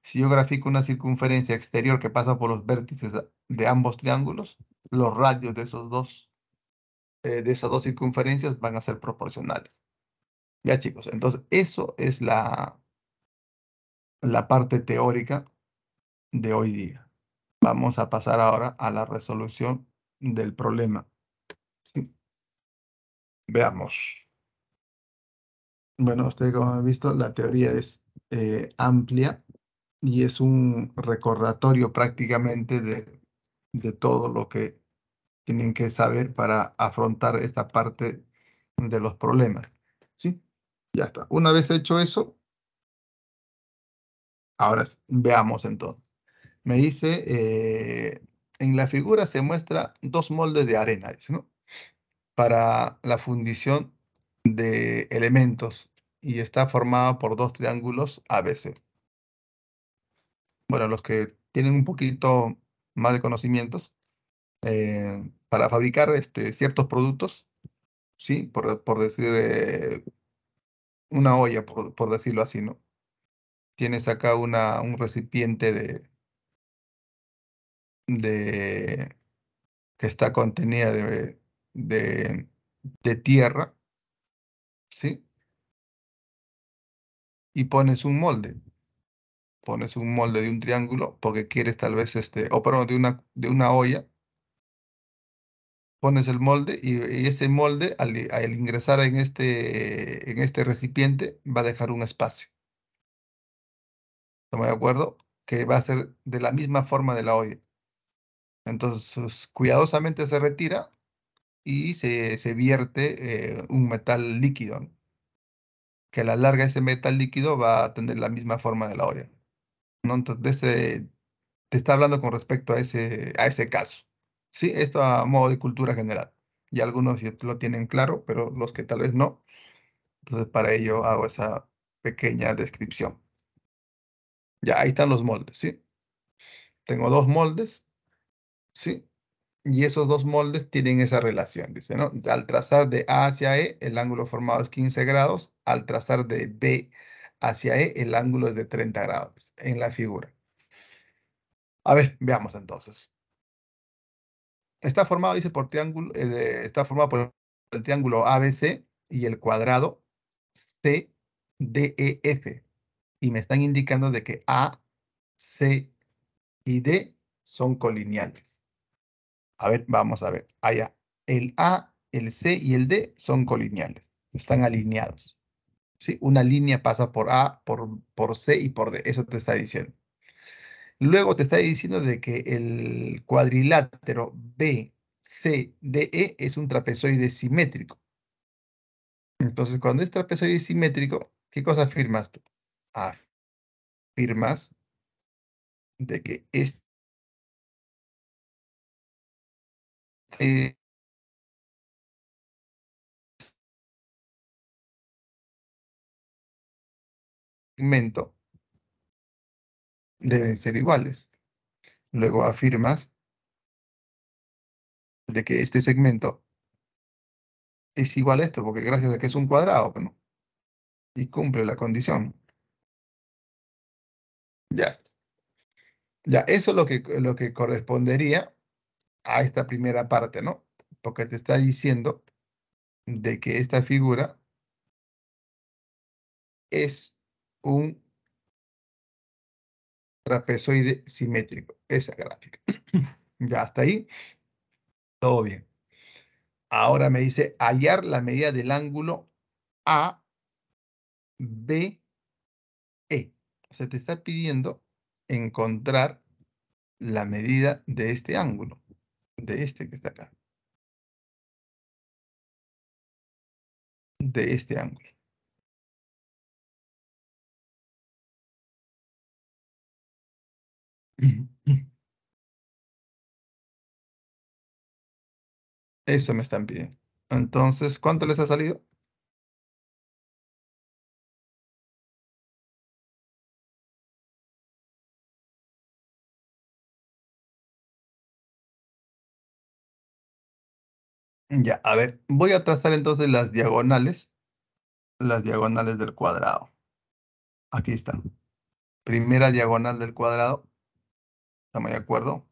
Si yo grafico una circunferencia exterior que pasa por los vértices de ambos triángulos, los radios de, esos dos, eh, de esas dos circunferencias van a ser proporcionales. Ya chicos, entonces eso es la, la parte teórica de hoy día. Vamos a pasar ahora a la resolución del problema. Veamos. Bueno, ustedes como han visto, la teoría es eh, amplia y es un recordatorio prácticamente de, de todo lo que tienen que saber para afrontar esta parte de los problemas. ¿Sí? Ya está. Una vez hecho eso, ahora veamos entonces me dice, eh, en la figura se muestra dos moldes de arena, ¿no? Para la fundición de elementos y está formada por dos triángulos ABC. Bueno, los que tienen un poquito más de conocimientos, eh, para fabricar este, ciertos productos, ¿sí? Por, decir, eh, una olla, por, por, decirlo así, ¿no? Tienes acá una, un recipiente de, de, que está contenida de, tierra, ¿sí? Y pones un molde, pones un molde de un triángulo porque quieres tal vez este, o perdón, de una, de una olla, pones el molde y, ese molde al, ingresar en este, en este recipiente va a dejar un espacio. ¿Estamos de acuerdo? Que va a ser de la misma forma de la olla. Entonces, cuidadosamente se retira y se, vierte eh, un metal líquido, que a la larga ese metal líquido va a tener la misma forma de la olla. Entonces, te está hablando con respecto a ese, a ese caso. Sí, esto a modo de cultura general. Y algunos lo tienen claro, pero los que tal vez no. Entonces, pues para ello hago esa pequeña descripción. Ya, ahí están los moldes, ¿sí? Tengo dos moldes ¿sí? Y esos dos moldes tienen esa relación, dice, ¿no? Al trazar de A hacia E, el ángulo formado es 15 grados. Al trazar de B hacia E, el ángulo es de 30 grados en la figura. A ver, veamos entonces. Está formado, dice, por triángulo, eh, está formado por el triángulo ABC y el cuadrado CDEF. Y me están indicando de que A, C y D son colineales. A ver, vamos a ver. el A, el C y el D son colineales, están alineados. ¿Sí? Una línea pasa por A, por, por C y por D, eso te está diciendo. Luego te está diciendo de que el cuadrilátero B, C, BCDE es un trapezoide simétrico. Entonces, cuando es trapezoide simétrico, ¿qué cosa afirmas tú? Afirmas de que es segmento eh, deben ser iguales. Luego afirmas de que este segmento es igual a esto, porque gracias a que es un cuadrado, y cumple la condición. Ya. Ya, eso es lo que, lo que correspondería a esta primera parte, ¿no? Porque te está diciendo de que esta figura es un trapezoide simétrico, esa gráfica. [CLEARS THROAT] ya hasta ahí, todo bien. Ahora me dice hallar la medida del ángulo A, B, E. O sea, te está pidiendo encontrar la medida de este ángulo de este que está acá. De este ángulo. [CLEARS THROAT] Eso me están pidiendo. Entonces, ¿cuánto les ha salido? Ya, a ver, voy a trazar entonces las diagonales, las diagonales del cuadrado. Aquí están. Primera diagonal del cuadrado. ¿Estamos de acuerdo?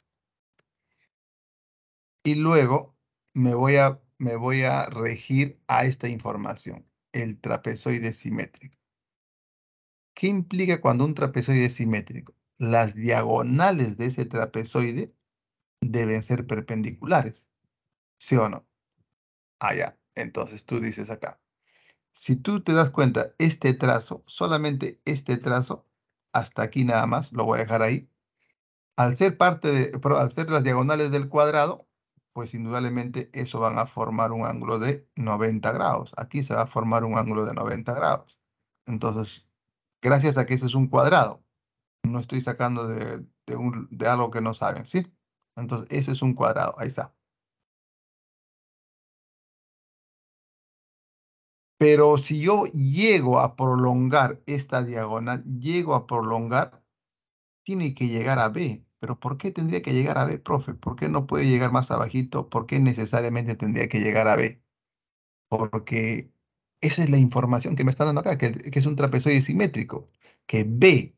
Y luego me voy a, me voy a regir a esta información, el trapezoide simétrico. ¿Qué implica cuando un trapezoide es simétrico? Las diagonales de ese trapezoide deben ser perpendiculares, ¿sí o no? Ah, ya, Entonces tú dices acá. Si tú te das cuenta, este trazo, solamente este trazo, hasta aquí nada más, lo voy a dejar ahí. Al ser parte de, al ser las diagonales del cuadrado, pues indudablemente eso van a formar un ángulo de 90 grados. Aquí se va a formar un ángulo de 90 grados. Entonces, gracias a que ese es un cuadrado, no estoy sacando de, un, de algo que no saben, ¿sí? Entonces, ese es un cuadrado, ahí está. Pero si yo llego a prolongar esta diagonal, llego a prolongar, tiene que llegar a B. Pero ¿por qué tendría que llegar a B, profe? ¿Por qué no puede llegar más abajito? ¿Por qué necesariamente tendría que llegar a B? Porque esa es la información que me están dando acá, que, es un trapezoide simétrico. Que B,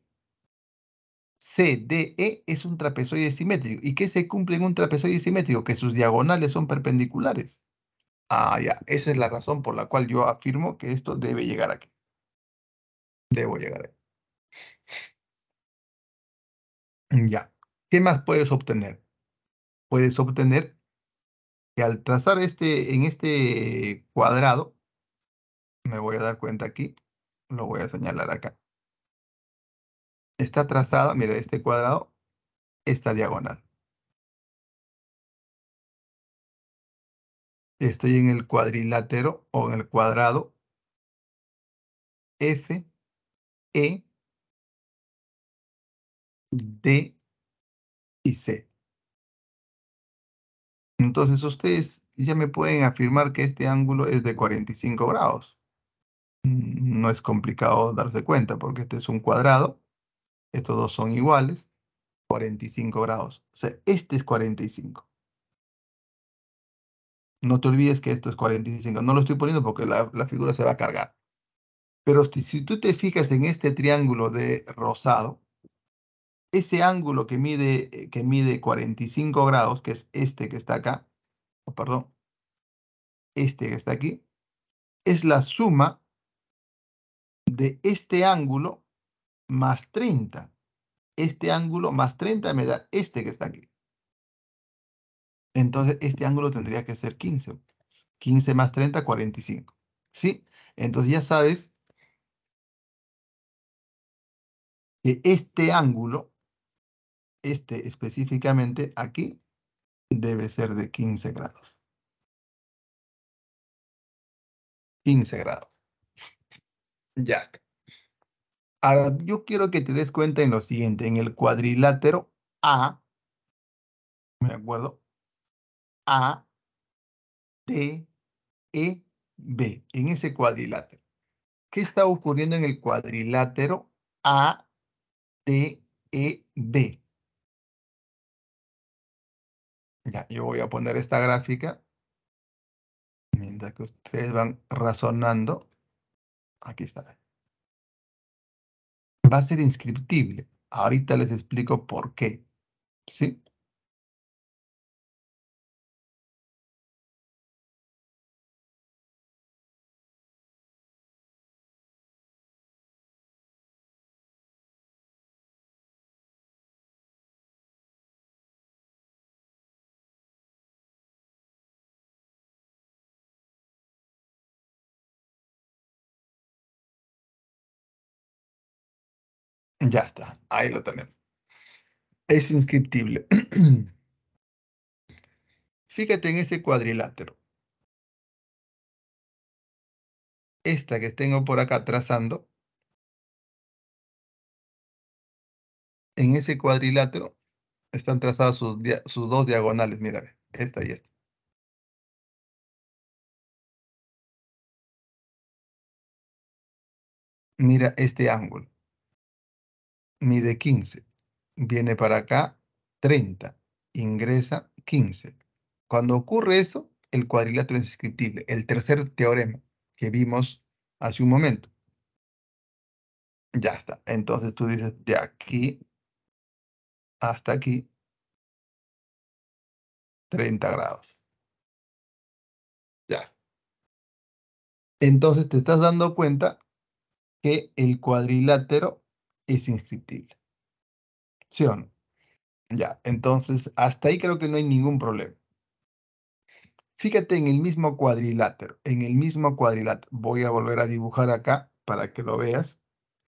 C, D, E es un trapezoide simétrico. ¿Y qué se cumple en un trapezoide simétrico? Que sus diagonales son perpendiculares. Ah, ya, esa es la razón por la cual yo afirmo que esto debe llegar aquí. Debo llegar aquí. Ya, ¿qué más puedes obtener? Puedes obtener que al trazar este, en este cuadrado, me voy a dar cuenta aquí, lo voy a señalar acá. Está trazado, mira, este cuadrado, esta diagonal. estoy en el cuadrilátero o en el cuadrado F, E, D y C. Entonces ustedes ya me pueden afirmar que este ángulo es de 45 grados. Mm, no es complicado darse cuenta porque este es un cuadrado. Estos dos son iguales. 45 grados. O sea, este es 45. No te olvides que esto es 45. No lo estoy poniendo porque la, figura se va a cargar. Pero si, tú te fijas en este triángulo de rosado, ese ángulo que mide, eh, que mide 45 grados, que es este que está acá, oh, perdón, este que está aquí, es la suma de este ángulo más 30. Este ángulo más 30 me da este que está aquí. Entonces, este ángulo tendría que ser 15. 15 más 30, 45. ¿Sí? Entonces ya sabes que este ángulo, este específicamente aquí, debe ser de 15 grados. 15 grados. Ya está. Ahora, yo quiero que te des cuenta en lo siguiente, en el cuadrilátero A, ¿me acuerdo? A, T, E, B, en ese cuadrilátero. ¿Qué está ocurriendo en el cuadrilátero A, T, E, B? Ya, yo voy a poner esta gráfica. Mientras que ustedes van razonando. Aquí está. Va a ser inscriptible. Ahorita les explico por qué. ¿Sí? [LAUGHS] Ya está, ahí lo tenemos. Es inscriptible. [CLEARS THROAT] Fíjate en ese cuadrilátero. Esta que tengo por acá trazando. En ese cuadrilátero están trazadas sus, sus dos diagonales, mira, esta y esta. Mira este ángulo mide 15. Viene para acá 30, ingresa 15. Cuando ocurre eso, el cuadrilátero es descriptible, el tercer teorema que vimos hace un momento. Ya está. Entonces tú dices, de aquí hasta aquí, 30 grados. Ya Entonces te estás dando cuenta que el cuadrilátero es inscriptible. ¿Sí o Ya, entonces hasta ahí creo que no hay ningún problema. Fíjate en el mismo cuadrilátero, en el mismo cuadrilátero. Voy a volver a dibujar acá para que lo veas.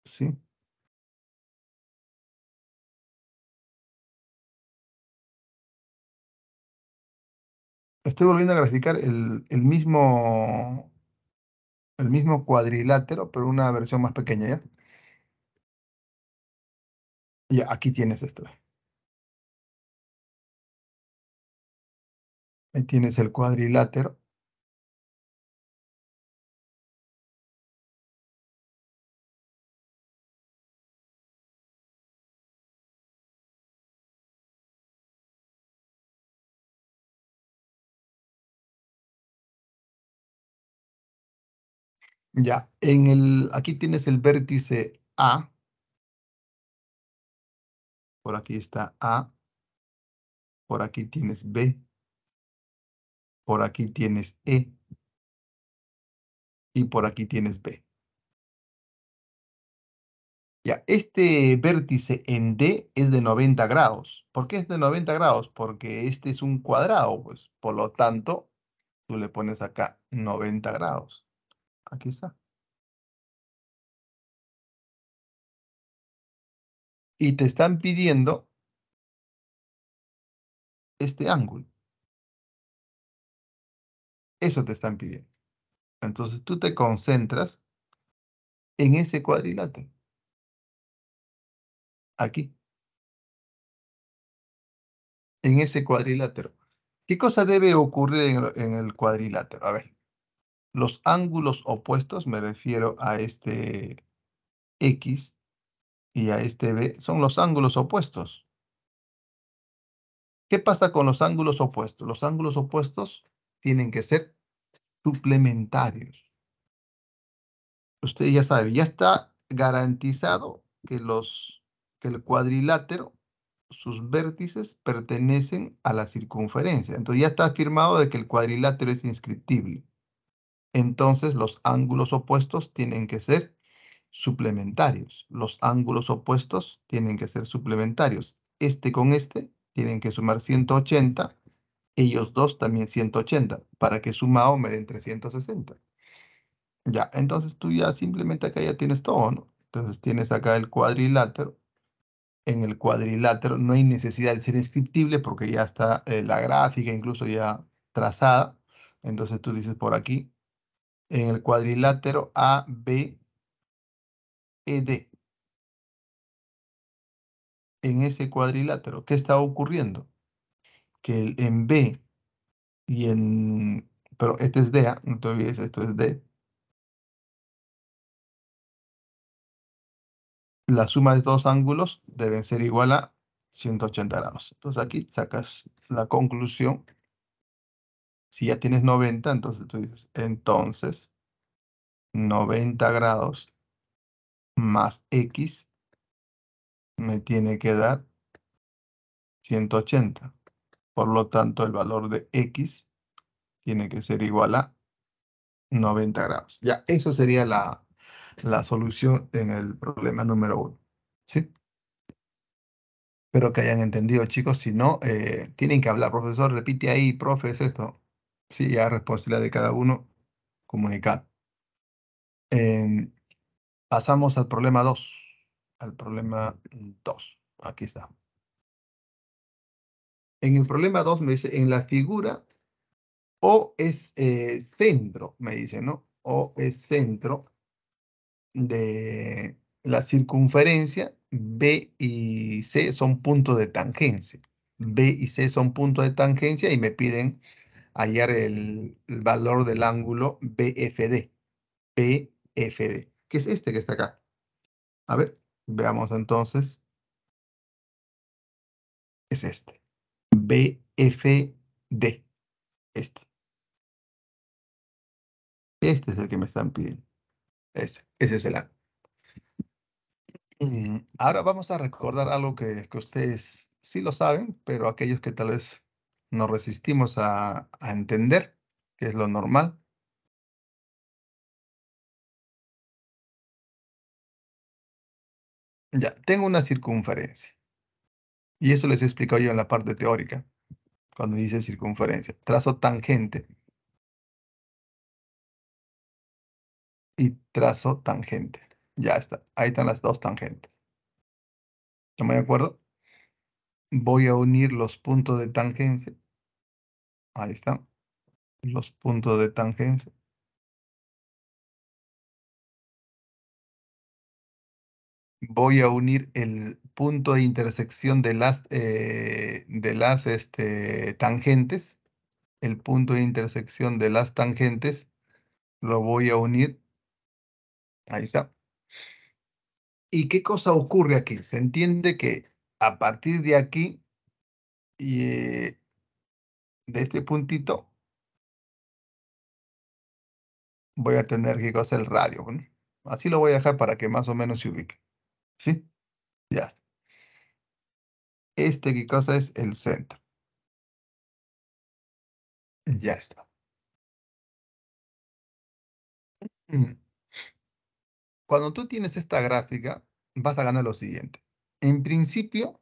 ¿Sí? Estoy volviendo a graficar el, el mismo, el mismo cuadrilátero, pero una versión más pequeña, ¿ya? Ya, aquí tienes esto. Ahí tienes el cuadrilátero. Ya, en el, aquí tienes el vértice A, por aquí está A. Por aquí tienes B. Por aquí tienes E. Y por aquí tienes B. Ya, este vértice en D es de 90 grados. ¿Por qué es de 90 grados? Porque este es un cuadrado, pues. Por lo tanto, tú le pones acá 90 grados. Aquí está. y te están pidiendo este ángulo. Eso te están pidiendo. Entonces tú te concentras en ese cuadrilátero. Aquí. En ese cuadrilátero. ¿Qué cosa debe ocurrir en el cuadrilátero? A ver, los ángulos opuestos, me refiero a este X y a este B son los ángulos opuestos. ¿Qué pasa con los ángulos opuestos? Los ángulos opuestos tienen que ser suplementarios. Usted ya sabe, ya está garantizado que, los, que el cuadrilátero, sus vértices pertenecen a la circunferencia. Entonces ya está afirmado de que el cuadrilátero es inscriptible. Entonces los ángulos opuestos tienen que ser suplementarios. Los ángulos opuestos tienen que ser suplementarios. Este con este tienen que sumar 180, ellos dos también 180, para que sumado me den 360. Ya, entonces tú ya simplemente acá ya tienes todo, ¿no? Entonces tienes acá el cuadrilátero. En el cuadrilátero no hay necesidad de ser inscriptible porque ya está eh, la gráfica incluso ya trazada. Entonces tú dices por aquí, en el cuadrilátero A, B, eh, en ese cuadrilátero. ¿Qué está ocurriendo? Que en B y en... Pero este es D, ¿ah? no te olvides, esto es D. La suma de dos ángulos deben ser igual a 180 grados. Entonces aquí sacas la conclusión. Si ya tienes 90, entonces tú dices, entonces 90 grados más X me tiene que dar 180. Por lo tanto, el valor de X tiene que ser igual a 90 grados. Ya, eso sería la, solución en el problema número 1. ¿Sí? Espero que hayan entendido, chicos. Si no, eh, tienen que hablar. Profesor, repite ahí, profe, es esto. Sí, ya responsabilidad de cada uno comunicar. Eh, Pasamos al problema 2. Al problema 2. Aquí está. En el problema 2 me dice, en la figura O es eh, centro, me dice, ¿no? O es centro de la circunferencia, B y C son puntos de tangencia. B y C son puntos de tangencia y me piden hallar el, el valor del ángulo BFD. BFD. ¿Qué es este que está acá. A ver, veamos entonces. Es este. BFD. Este. Este es el que me están pidiendo. Ese, ese es el A. Mm, ahora vamos a recordar algo que, que, ustedes sí lo saben, pero aquellos que tal vez nos resistimos a entender, que es lo normal. Ya, tengo una circunferencia. Y eso les he explicado yo en la parte teórica, cuando dice circunferencia. Trazo tangente. Y trazo tangente. Ya está. Ahí están las dos tangentes. ¿Estamos de acuerdo? Voy a unir los puntos de tangencia. Ahí están. Los puntos de tangencia. voy a unir el punto de intersección de las, eh, de las este, tangentes, el punto de intersección de las tangentes, lo voy a unir. Ahí está. ¿Y qué cosa ocurre aquí? Se entiende que a partir de aquí, y, eh, de este puntito, voy a tener que hacer el radio. Así lo voy a dejar para que más o menos se ubique. ¿Sí? Ya está. Este qué cosa es el centro. Ya está. [CLEARS THROAT] Cuando tú tienes esta gráfica, vas a ganar lo siguiente. En principio,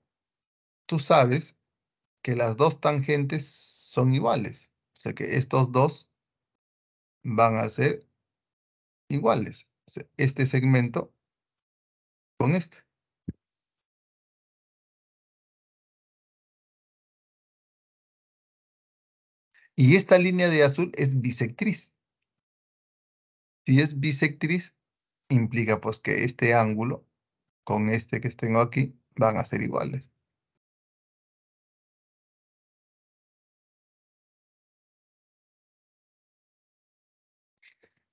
tú sabes que las dos tangentes son iguales. O sea que estos dos van a ser iguales. este segmento con esta. Y esta línea de azul es bisectriz. Si es bisectriz, implica pues que este ángulo con este que tengo aquí van a ser iguales.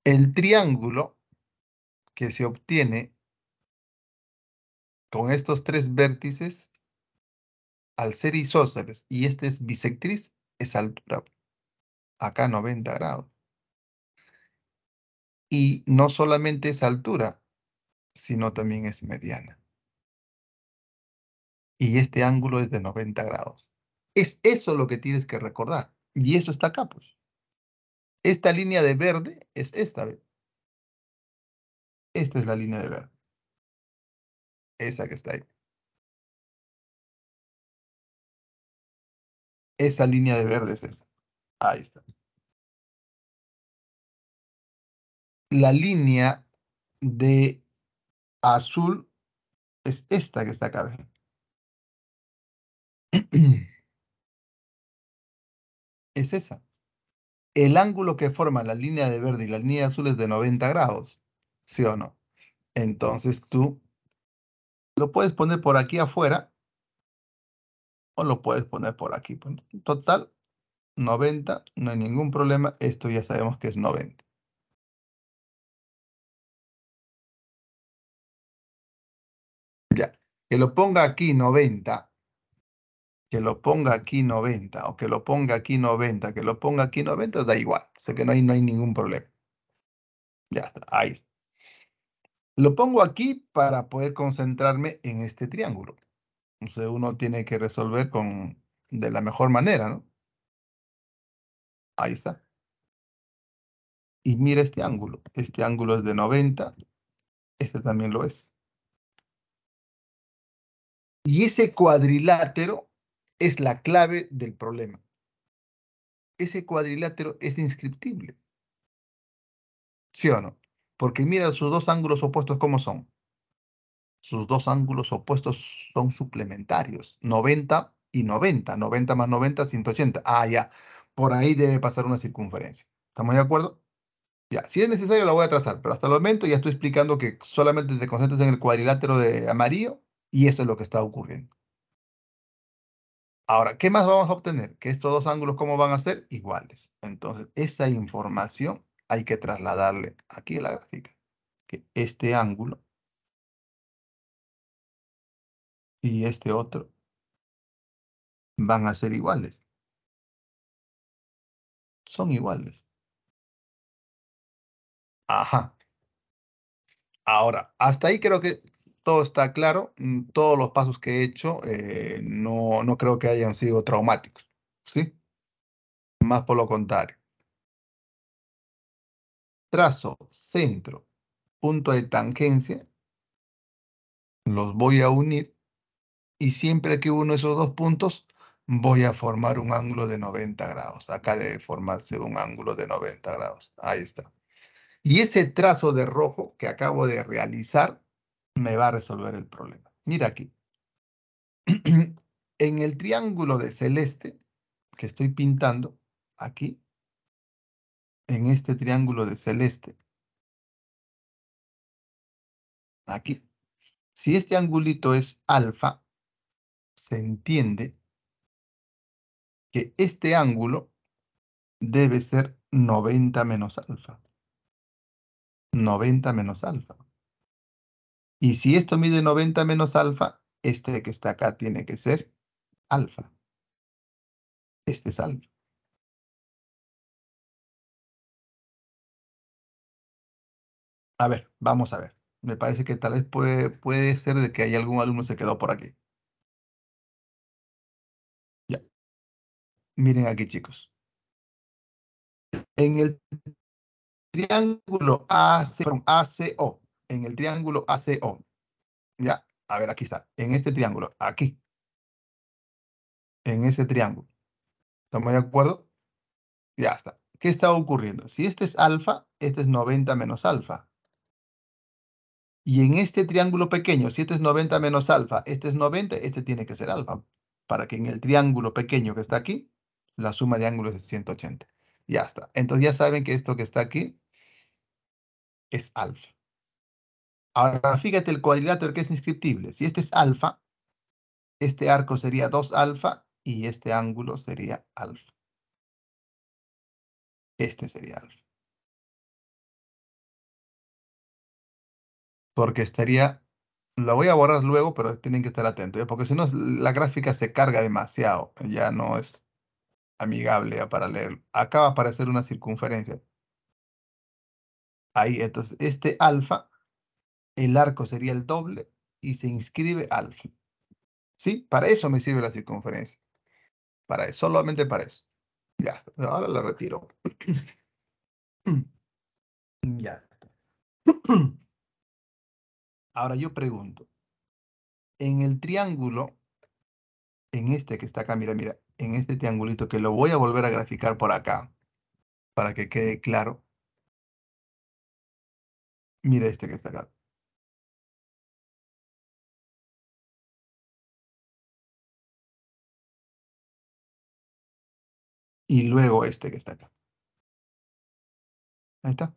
El triángulo que se obtiene con estos tres vértices, al ser isósceles y este es bisectriz, es altura. Acá 90 grados. Y no solamente es altura, sino también es mediana. Y este ángulo es de 90 grados. Es eso lo que tienes que recordar. Y eso está acá, pues. Esta línea de verde es esta. Esta es la línea de verde. Esa que está ahí. Esa línea de verde es esa. Ahí está. La línea de azul es esta que está acá. [CLEARS THROAT] Es esa. El ángulo que forma la línea de verde y la línea de azul es de 90 grados. ¿Sí o no? Entonces tú lo puedes poner por aquí afuera o lo puedes poner por aquí. Total, 90, no hay ningún problema. Esto ya sabemos que es 90. Ya, que lo ponga aquí 90, que lo ponga aquí 90, o que lo ponga aquí 90, que lo ponga aquí 90, da igual. O sea que no hay, no hay ningún problema. Ya está, ahí está. Lo pongo aquí para poder concentrarme en este triángulo. O uno tiene que resolver con, de la mejor manera, ¿no? Ahí está. Y mira este ángulo. Este ángulo es de 90. Este también lo es. Y ese cuadrilátero es la clave del problema. Ese cuadrilátero es inscriptible. ¿Sí o no? Porque mira sus dos ángulos opuestos cómo son. Sus dos ángulos opuestos son suplementarios. 90 y 90. 90 más 90, 180. Ah, ya. Por ahí debe pasar una circunferencia. ¿Estamos de acuerdo? Ya, si es necesario la voy a trazar, pero hasta el momento ya estoy explicando que solamente te concentras en el cuadrilátero de amarillo y eso es lo que está ocurriendo. Ahora, ¿qué más vamos a obtener? Que estos dos ángulos, ¿cómo van a ser? Iguales. Entonces, esa información hay que trasladarle aquí a la gráfica que este ángulo y este otro van a ser iguales. Son iguales. Ajá. Ahora, hasta ahí creo que todo está claro. Mm, todos los pasos que he hecho eh, no, no creo que hayan sido traumáticos. ¿Sí? Más por lo contrario trazo, centro, punto de tangencia, los voy a unir y siempre que uno de esos dos puntos voy a formar un ángulo de 90 grados. Acá debe formarse un ángulo de 90 grados. Ahí está. Y ese trazo de rojo que acabo de realizar me va a resolver el problema. Mira aquí. [CLEARS THROAT] en el triángulo de celeste que estoy pintando, aquí, en este triángulo de celeste. Aquí. Si este angulito es alfa, se entiende que este ángulo debe ser 90 menos alfa. 90 menos alfa. Y si esto mide 90 menos alfa, este que está acá tiene que ser alfa. Este es alfa. A ver, vamos a ver. Me parece que tal vez puede, puede ser de que hay algún alumno que se quedó por aquí. Ya. Miren aquí, chicos. En el triángulo ACO, en el triángulo ACO, ya, a ver, aquí está, en este triángulo, aquí, en ese triángulo. ¿Estamos de acuerdo? Ya está. ¿Qué está ocurriendo? Si este es alfa, este es 90 menos alfa. Y en este triángulo pequeño, si este es 90 menos alfa, este es 90, este tiene que ser alfa. Para que en el triángulo pequeño que está aquí, la suma de ángulos es 180. Ya está. Entonces ya saben que esto que está aquí es alfa. Ahora fíjate el cuadrilátero que es inscriptible. Si este es alfa, este arco sería 2 alfa y este ángulo sería alfa. Este sería alfa. porque estaría, lo voy a borrar luego, pero tienen que estar atentos, ¿eh? porque si no, la gráfica se carga demasiado, ya no es amigable para leer. Acá va a aparecer una circunferencia. Ahí, entonces, este alfa, el arco sería el doble y se inscribe alfa. ¿Sí? Para eso me sirve la circunferencia. Para eso, solamente para eso. Ya está. Ahora la retiro. [CLEARS THROAT] ya está. [CLEARS THROAT] Ahora yo pregunto, en el triángulo, en este que está acá, mira, mira, en este triangulito que lo voy a volver a graficar por acá, para que quede claro. Mira este que está acá. Y luego este que está acá. Ahí está.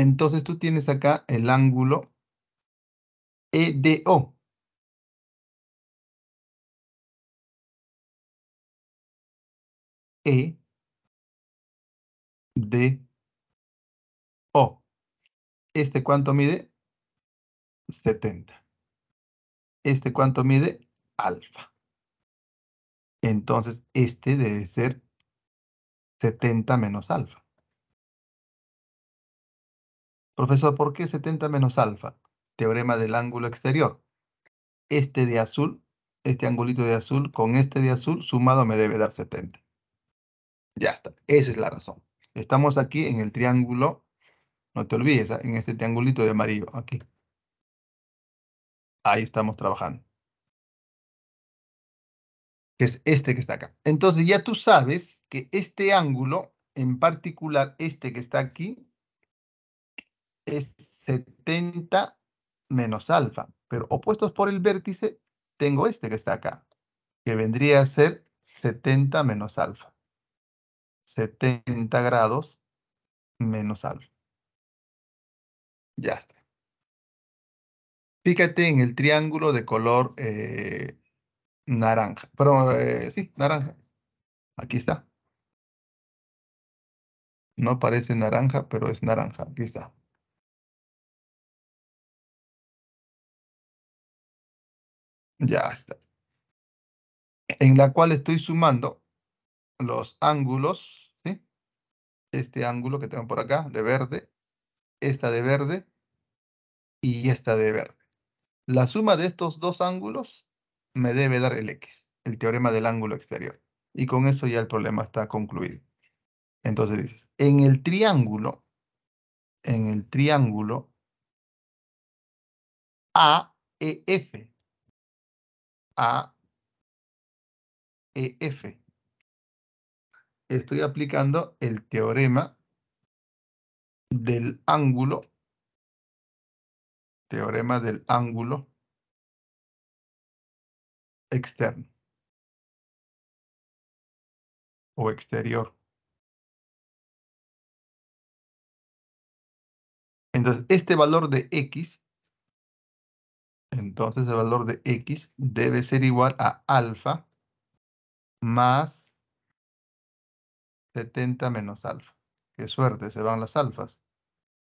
Entonces tú tienes acá el ángulo EDO. E de O. ¿Este cuánto mide? 70. ¿Este cuánto mide? Alfa. Entonces, este debe ser 70 menos alfa. Profesor, ¿por qué 70 menos alfa? Teorema del ángulo exterior. Este de azul, este angulito de azul, con este de azul, sumado me debe dar 70. Ya está, esa es la razón. Estamos aquí en el triángulo, no te olvides, ¿ah? en este triangulito de amarillo, aquí. Ahí estamos trabajando. Que es este que está acá. Entonces ya tú sabes que este ángulo, en particular este que está aquí, es 70 menos alfa, pero opuestos por el vértice, tengo este que está acá, que vendría a ser 70 menos alfa. 70 grados menos alfa. Ya está. Fíjate en el triángulo de color eh, naranja. Pero, eh, sí, naranja. Aquí está. No parece naranja, pero es naranja. Aquí está. Ya está. En la cual estoy sumando los ángulos, Este ángulo que tengo por acá, de verde, esta de verde y esta de verde. La suma de estos dos ángulos me debe dar el X, el teorema del ángulo exterior. Y con eso ya el problema está concluido. Entonces dices, en el triángulo, en el triángulo AEF, a e, Estoy aplicando el teorema del ángulo, teorema del ángulo externo o exterior. Entonces, este valor de X entonces el valor de x debe ser igual a alfa más 70 menos alfa. Qué suerte, se van las alfas.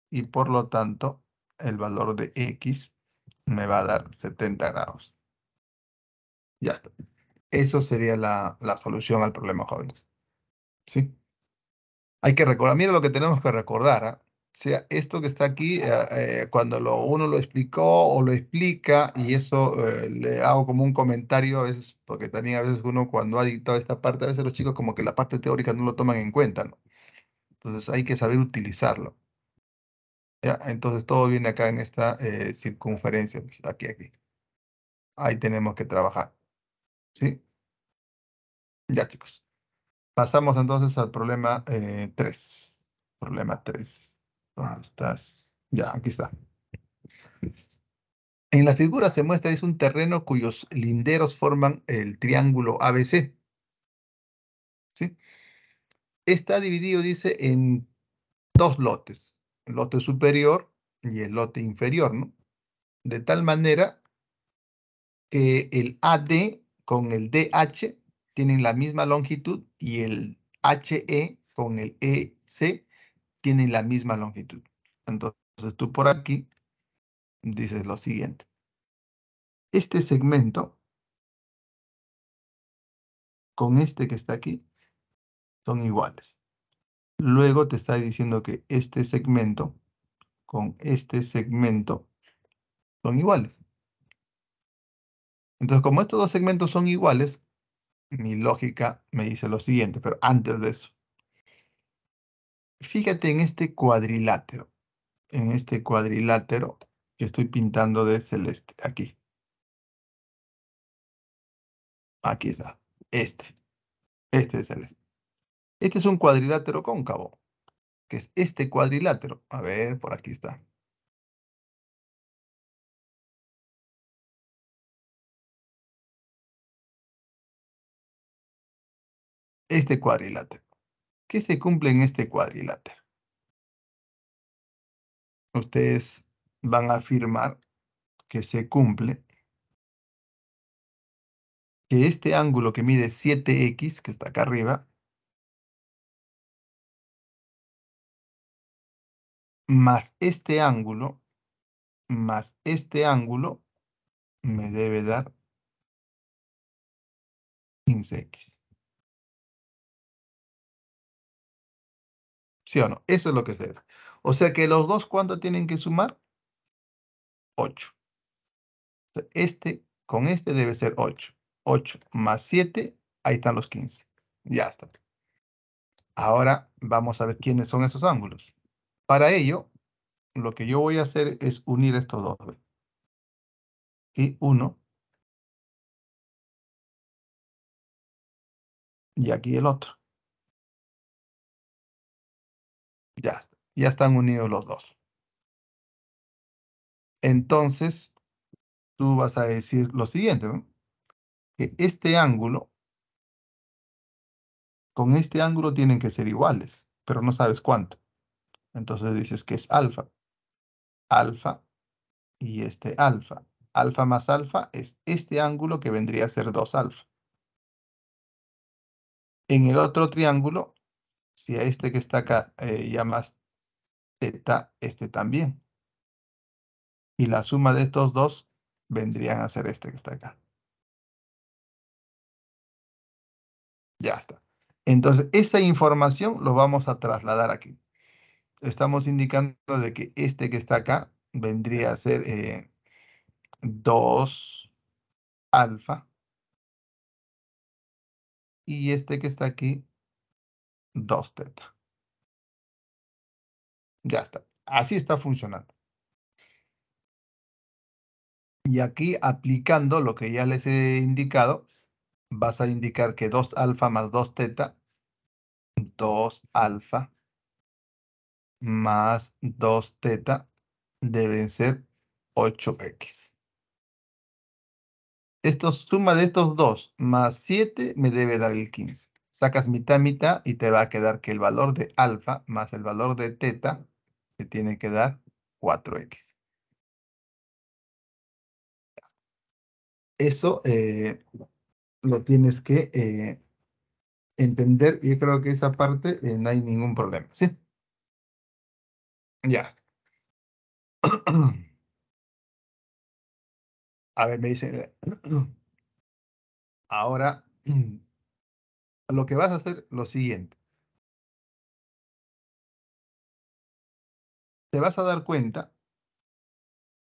Y por lo tanto, el valor de x me va a dar 70 grados. Ya está. Eso sería la, solución al problema, jóvenes. ¿Sí? Hay que recordar, mira lo que tenemos que recordar. ¿ah? sea, esto que está aquí, eh, eh, cuando lo, uno lo explicó o lo explica, y eso eh, le hago como un comentario a veces, porque también a veces uno cuando ha dictado esta parte, a veces los chicos como que la parte teórica no lo toman en cuenta, ¿no? Entonces hay que saber utilizarlo. Entonces todo viene acá en esta circunferencia, pues, aquí, aquí. Ahí tenemos que trabajar. ¿Sí? Ya, chicos. Pasamos entonces al problema 3. problema 3. Ah, ya, aquí está. En la figura se muestra es un terreno cuyos linderos forman el triángulo ABC. Está dividido, dice, en dos lotes. El lote superior y el lote inferior, ¿no? De tal manera que el AD con el DH tienen la misma longitud y el HE con el EC tienen la misma longitud. Entonces tú por aquí dices lo siguiente. Este segmento con este que está aquí son iguales. Luego te está diciendo que este segmento con este segmento son iguales. Entonces, como estos dos segmentos son iguales, mi lógica me dice lo siguiente, pero antes de eso, fíjate en este cuadrilátero, en este cuadrilátero que estoy pintando de celeste, aquí. Aquí está, este, este es celeste. Este es un cuadrilátero cóncavo, que es este cuadrilátero. A ver, por aquí está. Este cuadrilátero se cumple en este cuadrilátero. Ustedes van a afirmar que se cumple que este ángulo que mide 7x, que está acá arriba, más este ángulo, más este ángulo, me debe dar 15x. Eso es lo que se da. O sea que los dos, ¿cuánto tienen que sumar? 8. Este con este debe ser 8. 8 más 7, ahí están los 15. Ya está. Ahora vamos a ver quiénes son esos ángulos. Para ello, lo que yo voy a hacer es unir estos dos. Y uno. Y aquí el otro. Ya, ya están unidos los dos. Entonces, tú vas a decir lo siguiente, que este ángulo, con este ángulo tienen que ser iguales, pero no sabes cuánto. Entonces dices que es alfa. Alfa y este alfa. Alfa más alfa es este ángulo que vendría a ser 2 alfa. En el otro triángulo si a este que está acá llamas eh, teta, este también. Y la suma de estos dos vendrían a ser este que está acá. Ya está. Entonces, esa información lo vamos a trasladar aquí. Estamos indicando de que este que está acá vendría a ser 2 eh, alfa. Y este que está aquí 2 teta. Ya está. Así está funcionando. Y aquí aplicando lo que ya les he indicado, vas a indicar que 2 alfa más 2 teta, 2 alfa más 2 teta deben ser 8x. Esto suma de estos dos más 7 me debe dar el 15 sacas mitad, mitad y te va a quedar que el valor de alfa más el valor de teta te tiene que dar 4x. Eso eh, lo tienes que eh, entender. Yo creo que esa parte eh, no hay ningún problema, ¿sí? Ya [CLEARS THROAT] A ver, me dice... [CLEARS THROAT] Ahora [CLEARS THROAT] lo que vas a hacer lo siguiente. Te vas a dar cuenta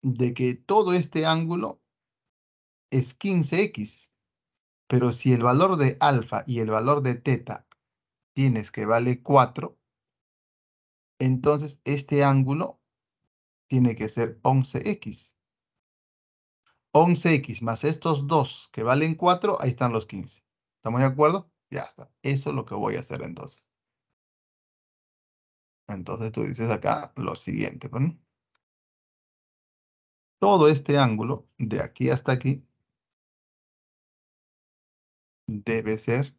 de que todo este ángulo es 15x. Pero si el valor de alfa y el valor de teta tienes que vale 4, entonces este ángulo tiene que ser 11x. 11x más estos dos que valen 4, ahí están los 15. ¿Estamos de acuerdo? Ya está. Eso es lo que voy a hacer entonces. Entonces tú dices acá lo siguiente. Todo este ángulo de aquí hasta aquí debe ser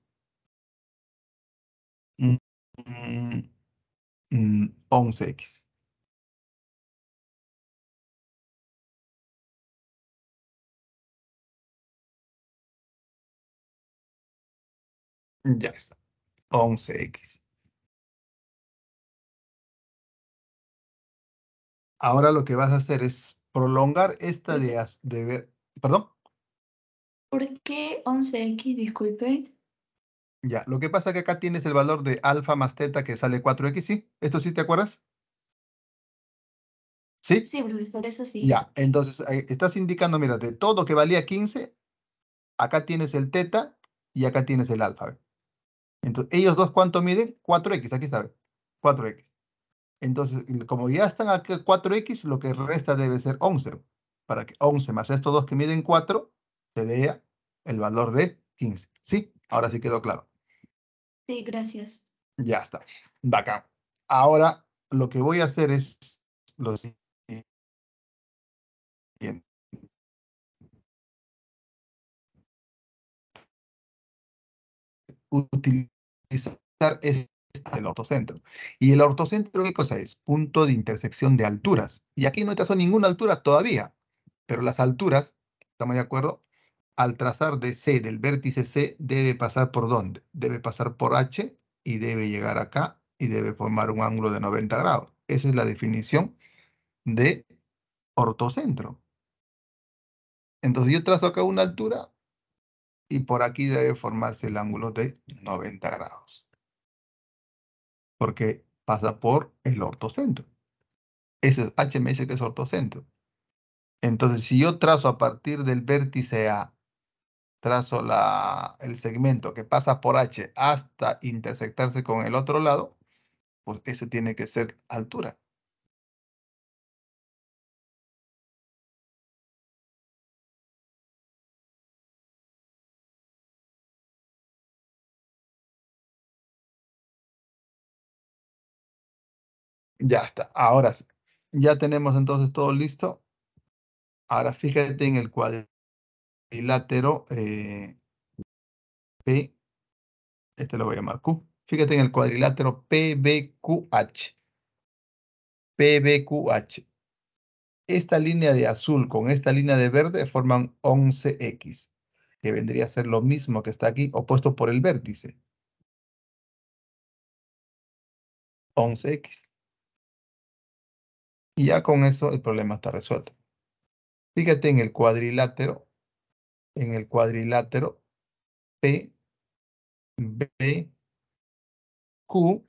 11x. Ya está. 11x. Ahora lo que vas a hacer es prolongar esta de, de ver, perdón. ¿Por qué 11x? Disculpe. Ya, lo que pasa es que acá tienes el valor de alfa más teta que sale 4x, ¿sí? ¿Esto sí te acuerdas? ¿Sí? Sí, profesor, eso sí. Ya, entonces eh, estás indicando, mira, de todo que valía 15, acá tienes el teta y acá tienes el alfa. Entonces, ellos dos, ¿cuánto miden? 4x, aquí está, 4x. Entonces, como ya están aquí 4x, lo que resta debe ser 11. Para que 11 más estos dos que miden 4, te dé el valor de 15. ¿Sí? Ahora sí quedó claro. Sí, gracias. Ya está. Bacán. Ahora, lo que voy a hacer es lo siguiente es el ortocentro. Y el ortocentro, ¿qué cosa es? Punto de intersección de alturas. Y aquí no trazó ninguna altura todavía, pero las alturas, ¿estamos de acuerdo? Al trazar de C, del vértice C, debe pasar por dónde? Debe pasar por H y debe llegar acá y debe formar un ángulo de 90 grados. Esa es la definición de ortocentro. Entonces yo trazo acá una altura y por aquí debe formarse el ángulo de 90 grados. Porque pasa por el ortocentro. Ese H me dice que es ortocentro. Entonces, si yo trazo a partir del vértice A, trazo la, el segmento que pasa por H hasta intersectarse con el otro lado, pues ese tiene que ser altura. Ya está. Ahora Ya tenemos entonces todo listo. Ahora fíjate en el cuadrilátero eh, P. Este lo voy a llamar Q. Fíjate en el cuadrilátero PBQH. PBQH. Esta línea de azul con esta línea de verde forman 11X, que vendría a ser lo mismo que está aquí, opuesto por el vértice. 11X. Y ya con eso el problema está resuelto. Fíjate en el cuadrilátero, en el cuadrilátero P, B, Q,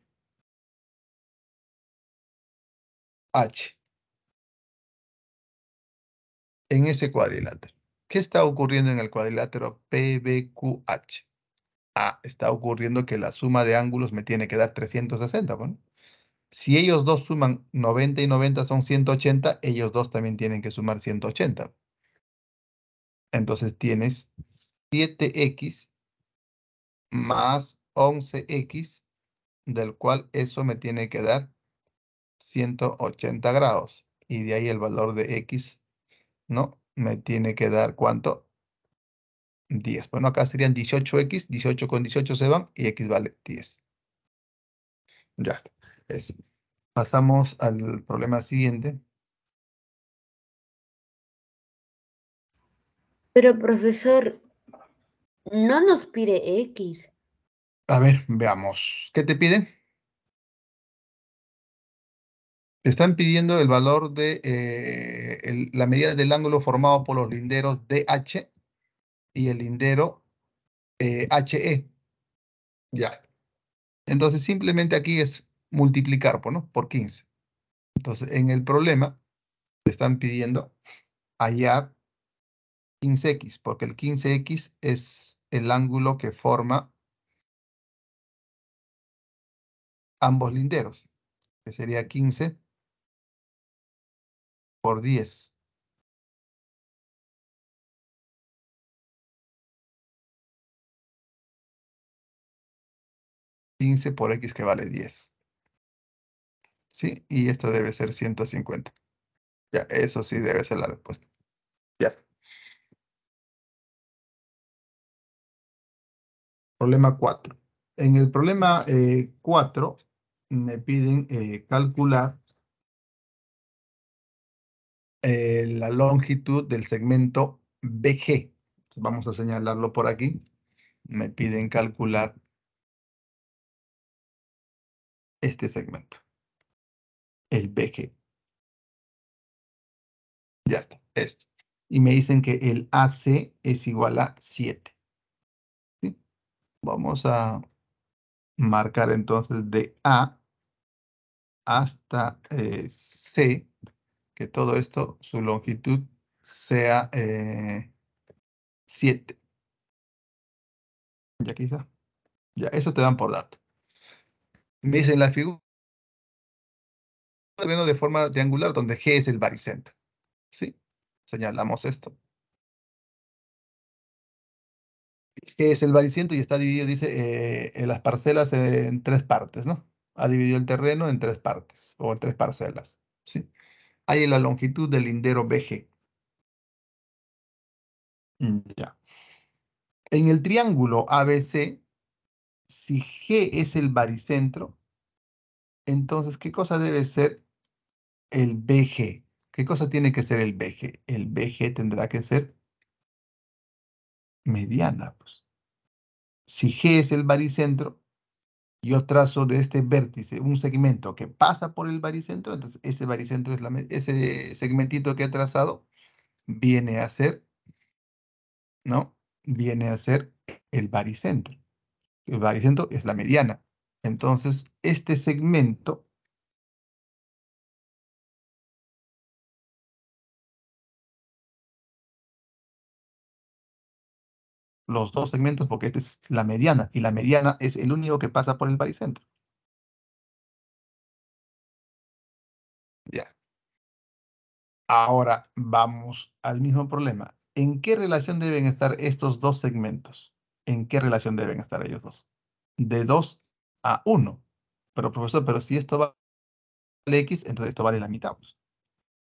H. En ese cuadrilátero. ¿Qué está ocurriendo en el cuadrilátero PBQH? Ah, está ocurriendo que la suma de ángulos me tiene que dar 360, bueno. Si ellos dos suman 90 y 90 son 180, ellos dos también tienen que sumar 180. Entonces tienes 7x más 11x, del cual eso me tiene que dar 180 grados. Y de ahí el valor de x, ¿no? Me tiene que dar cuánto? 10. Bueno, acá serían 18x, 18 con 18 se van y x vale 10. Ya está. Pasamos al problema siguiente. Pero profesor, no nos pide X. A ver, veamos. ¿Qué te piden? Te están pidiendo el valor de eh, la medida del ángulo formado por los linderos DH y el lindero HE. Eh, ya. Entonces simplemente aquí es multiplicar pues, por, por 15. Entonces, en el problema, te están pidiendo hallar 15x, porque el 15x es el ángulo que forma ambos linderos, que sería 15 por 10. 15 por x que vale 10. Sí, y esto debe ser 150. Ya, eso sí debe ser la respuesta. Ya está. Problema 4. En el problema 4 eh, me piden eh, calcular eh, la longitud del segmento BG. Vamos a señalarlo por aquí. Me piden calcular este segmento el BG. Ya está, esto. Y me dicen que el AC es igual a 7. ¿Sí? Vamos a marcar entonces de A hasta eh, C, que todo esto, su longitud sea 7. Eh, ya quizá. Ya, eso te dan por dato. Me dicen la figura terreno de forma triangular donde G es el baricentro. ¿Sí? Señalamos esto. G es el baricentro y está dividido, dice, en eh, las parcelas en tres partes, ¿no? Ha dividido el terreno en tres partes o en tres parcelas. ¿Sí? Ahí la longitud del lindero BG. Mm, ya. En el triángulo ABC, si G es el baricentro, entonces, ¿qué cosa debe ser el BG. ¿Qué cosa tiene que ser el BG? El BG tendrá que ser mediana. Pues. Si G es el baricentro, yo trazo de este vértice un segmento que pasa por el baricentro, entonces ese baricentro es la, ese segmentito que he trazado viene a ser, ¿no? Viene a ser el baricentro. El baricentro es la mediana. Entonces, este segmento los dos segmentos porque esta es la mediana y la mediana es el único que pasa por el baricentro. Ya. Ahora vamos al mismo problema. ¿En qué relación deben estar estos dos segmentos? ¿En qué relación deben estar ellos dos? De 2 a 1. Pero profesor, pero si esto vale X, entonces esto vale la mitad.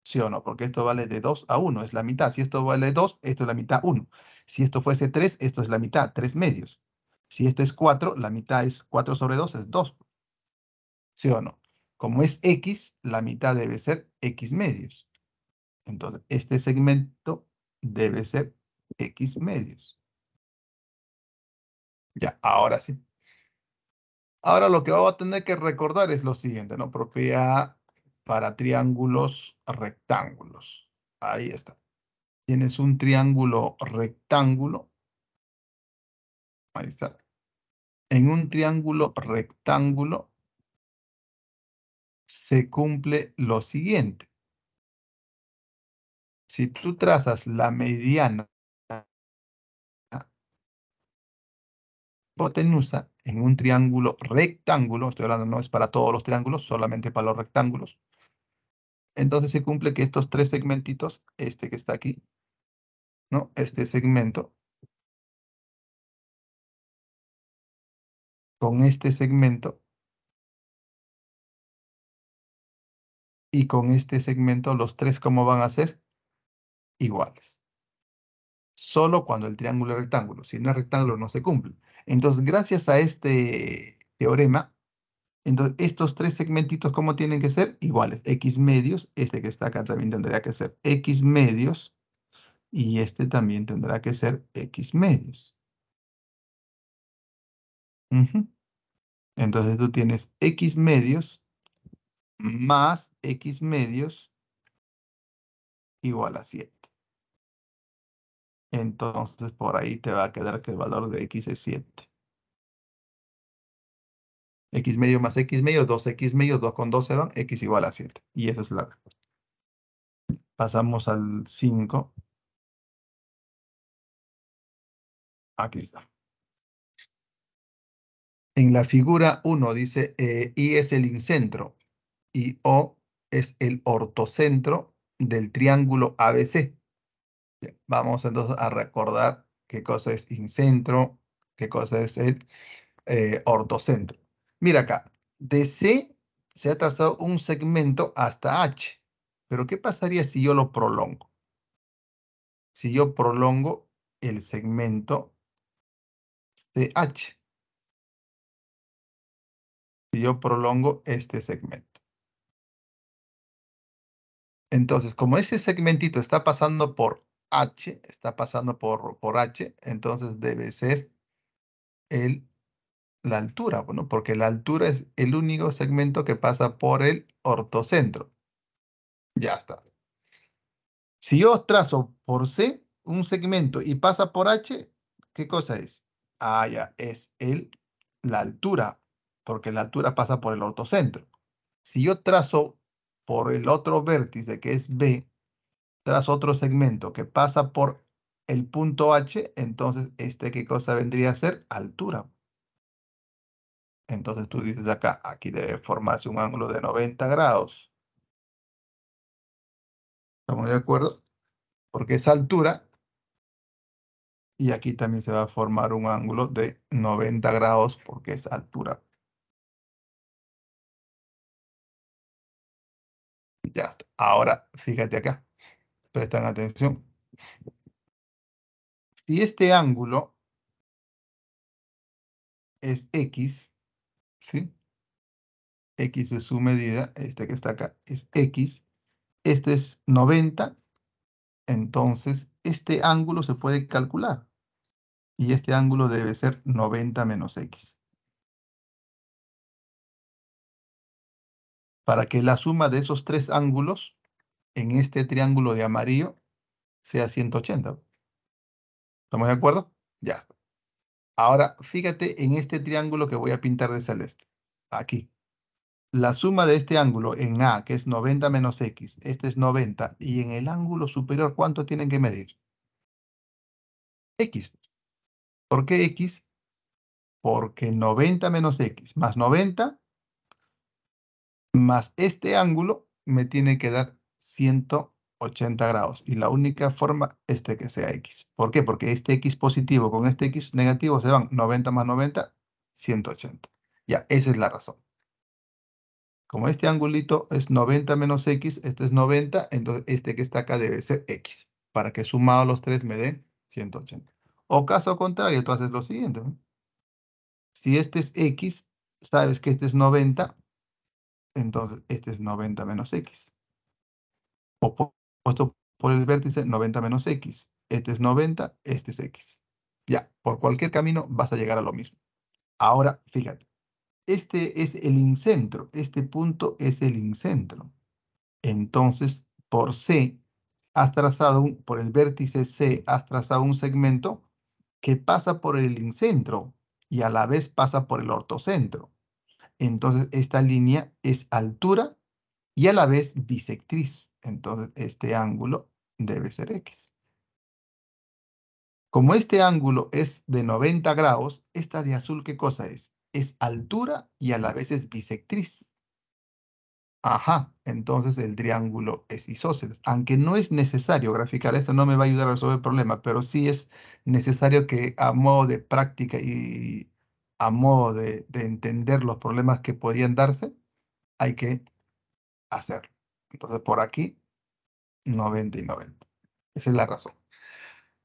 ¿Sí o no? Porque esto vale de 2 a 1, es la mitad. Si esto vale 2, esto es la mitad 1. Si esto fuese 3, esto es la mitad, 3 medios. Si esto es 4, la mitad es 4 sobre 2, es 2. ¿Sí o no? Como es x, la mitad debe ser x medios. Entonces, este segmento debe ser x medios. Ya, ahora sí. Ahora lo que vamos a tener que recordar es lo siguiente, ¿no? Propiedad para triángulos rectángulos. Ahí está. Tienes un triángulo rectángulo. Ahí está. En un triángulo rectángulo se cumple lo siguiente. Si tú trazas la mediana hipotenusa en un triángulo rectángulo, estoy hablando no es para todos los triángulos, solamente para los rectángulos, entonces se cumple que estos tres segmentitos, este que está aquí, ¿no? Este segmento, con este segmento, y con este segmento, los tres, ¿cómo van a ser? Iguales. Solo cuando el triángulo es rectángulo. Si no es rectángulo, no se cumple. Entonces, gracias a este teorema, entonces, estos tres segmentitos, ¿cómo tienen que ser? Iguales. X medios, este que está acá también tendría que ser X medios, y este también tendrá que ser X medios. Entonces tú tienes X medios más X medios igual a 7. Entonces por ahí te va a quedar que el valor de X es 7 x medio más x medio, 2x medio, 2 con 2 se van, x igual a 7. Y esa es la respuesta. Pasamos al 5. Aquí está. En la figura 1 dice eh, I es el incentro y O es el ortocentro del triángulo ABC. Vamos entonces a recordar qué cosa es incentro, qué cosa es el eh, ortocentro. Mira acá, de C se ha trazado un segmento hasta H. Pero ¿qué pasaría si yo lo prolongo? Si yo prolongo el segmento de H. Si yo prolongo este segmento. Entonces, como ese segmentito está pasando por H, está pasando por, por H, entonces debe ser el la altura, bueno, porque la altura es el único segmento que pasa por el ortocentro. Ya está. Si yo trazo por C un segmento y pasa por H, ¿qué cosa es? Ah, ya, es el, la altura, porque la altura pasa por el ortocentro. Si yo trazo por el otro vértice, que es B, trazo otro segmento que pasa por el punto H, entonces, ¿este qué cosa vendría a ser? Altura. Entonces tú dices acá, aquí debe formarse un ángulo de 90 grados. ¿Estamos de acuerdo? Porque es altura, y aquí también se va a formar un ángulo de 90 grados porque es altura. Ya está. Ahora, fíjate acá. Prestan atención. Si este ángulo es X, ¿sí? X es su medida, este que está acá es X, este es 90, entonces este ángulo se puede calcular y este ángulo debe ser 90 menos X. Para que la suma de esos tres ángulos en este triángulo de amarillo sea 180. ¿Estamos de acuerdo? Ya está. Ahora, fíjate en este triángulo que voy a pintar de celeste. Aquí. La suma de este ángulo en A, que es 90 menos X, este es 90, y en el ángulo superior, ¿cuánto tienen que medir? X. ¿Por qué X? Porque 90 menos X más 90 más este ángulo me tiene que dar 120. 80 grados. Y la única forma es que sea X. ¿Por qué? Porque este X positivo con este X negativo se van 90 más 90, 180. Ya, esa es la razón. Como este angulito es 90 menos X, este es 90, entonces este que está acá debe ser X. Para que sumado los tres me dé 180. O caso contrario, tú haces lo siguiente. Si este es X, sabes que este es 90, entonces este es 90 menos X. O puesto por el vértice 90 menos x. Este es 90, este es x. Ya, por cualquier camino vas a llegar a lo mismo. Ahora, fíjate, este es el incentro, este punto es el incentro. Entonces, por C, has trazado un, por el vértice C, has trazado un segmento que pasa por el incentro y a la vez pasa por el ortocentro. Entonces, esta línea es altura y a la vez bisectriz. Entonces, este ángulo debe ser X. Como este ángulo es de 90 grados, esta de azul, ¿qué cosa es? Es altura y a la vez es bisectriz. Ajá, entonces el triángulo es isósceles. Aunque no es necesario graficar esto, no me va a ayudar a resolver el problema, pero sí es necesario que a modo de práctica y a modo de, de entender los problemas que podrían darse, hay que hacerlo. Entonces, por aquí, 90 y 90. Esa es la razón.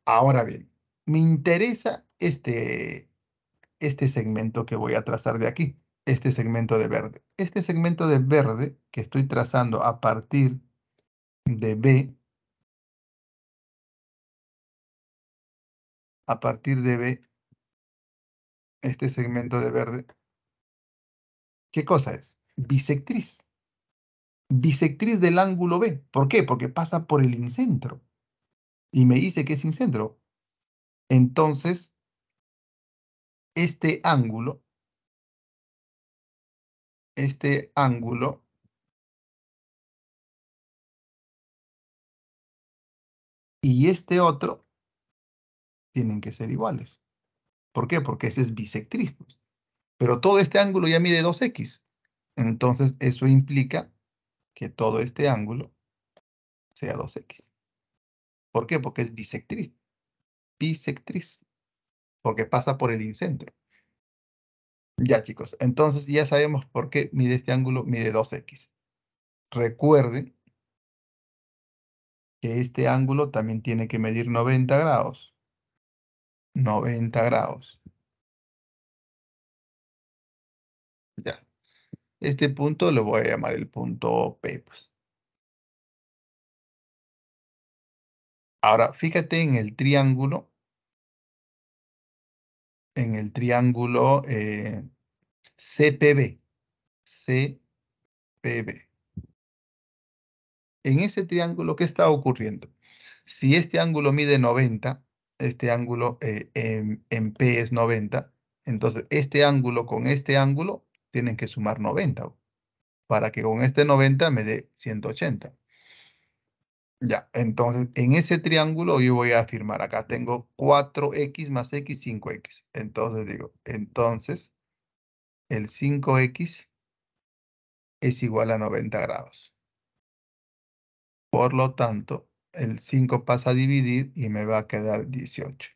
Ahora bien, me interesa este, este segmento que voy a trazar de aquí, este segmento de verde. Este segmento de verde que estoy trazando a partir de B, a partir de B, este segmento de verde, ¿qué cosa es? Bisectriz bisectriz del ángulo B. ¿Por qué? Porque pasa por el incentro. Y me dice que es incentro. Entonces, este ángulo, este ángulo y este otro tienen que ser iguales. ¿Por qué? Porque ese es bisectriz. Pues. Pero todo este ángulo ya mide 2x. Entonces, eso implica que todo este ángulo sea 2x. ¿Por qué? Porque es bisectriz. Bisectriz. Porque pasa por el incentro. Ya chicos, entonces ya sabemos por qué mide este ángulo, mide 2x. Recuerden que este ángulo también tiene que medir 90 grados. 90 grados. Ya. Este punto lo voy a llamar el punto P. Pues. Ahora, fíjate en el triángulo. En el triángulo eh, CPB. CPB. En ese triángulo, ¿qué está ocurriendo? Si este ángulo mide 90, este ángulo eh, en, en P es 90, entonces este ángulo con este ángulo tienen que sumar 90 para que con este 90 me dé 180. Ya, entonces en ese triángulo yo voy a afirmar, acá tengo 4x más x, 5x. Entonces digo, entonces el 5x es igual a 90 grados. Por lo tanto, el 5 pasa a dividir y me va a quedar 18.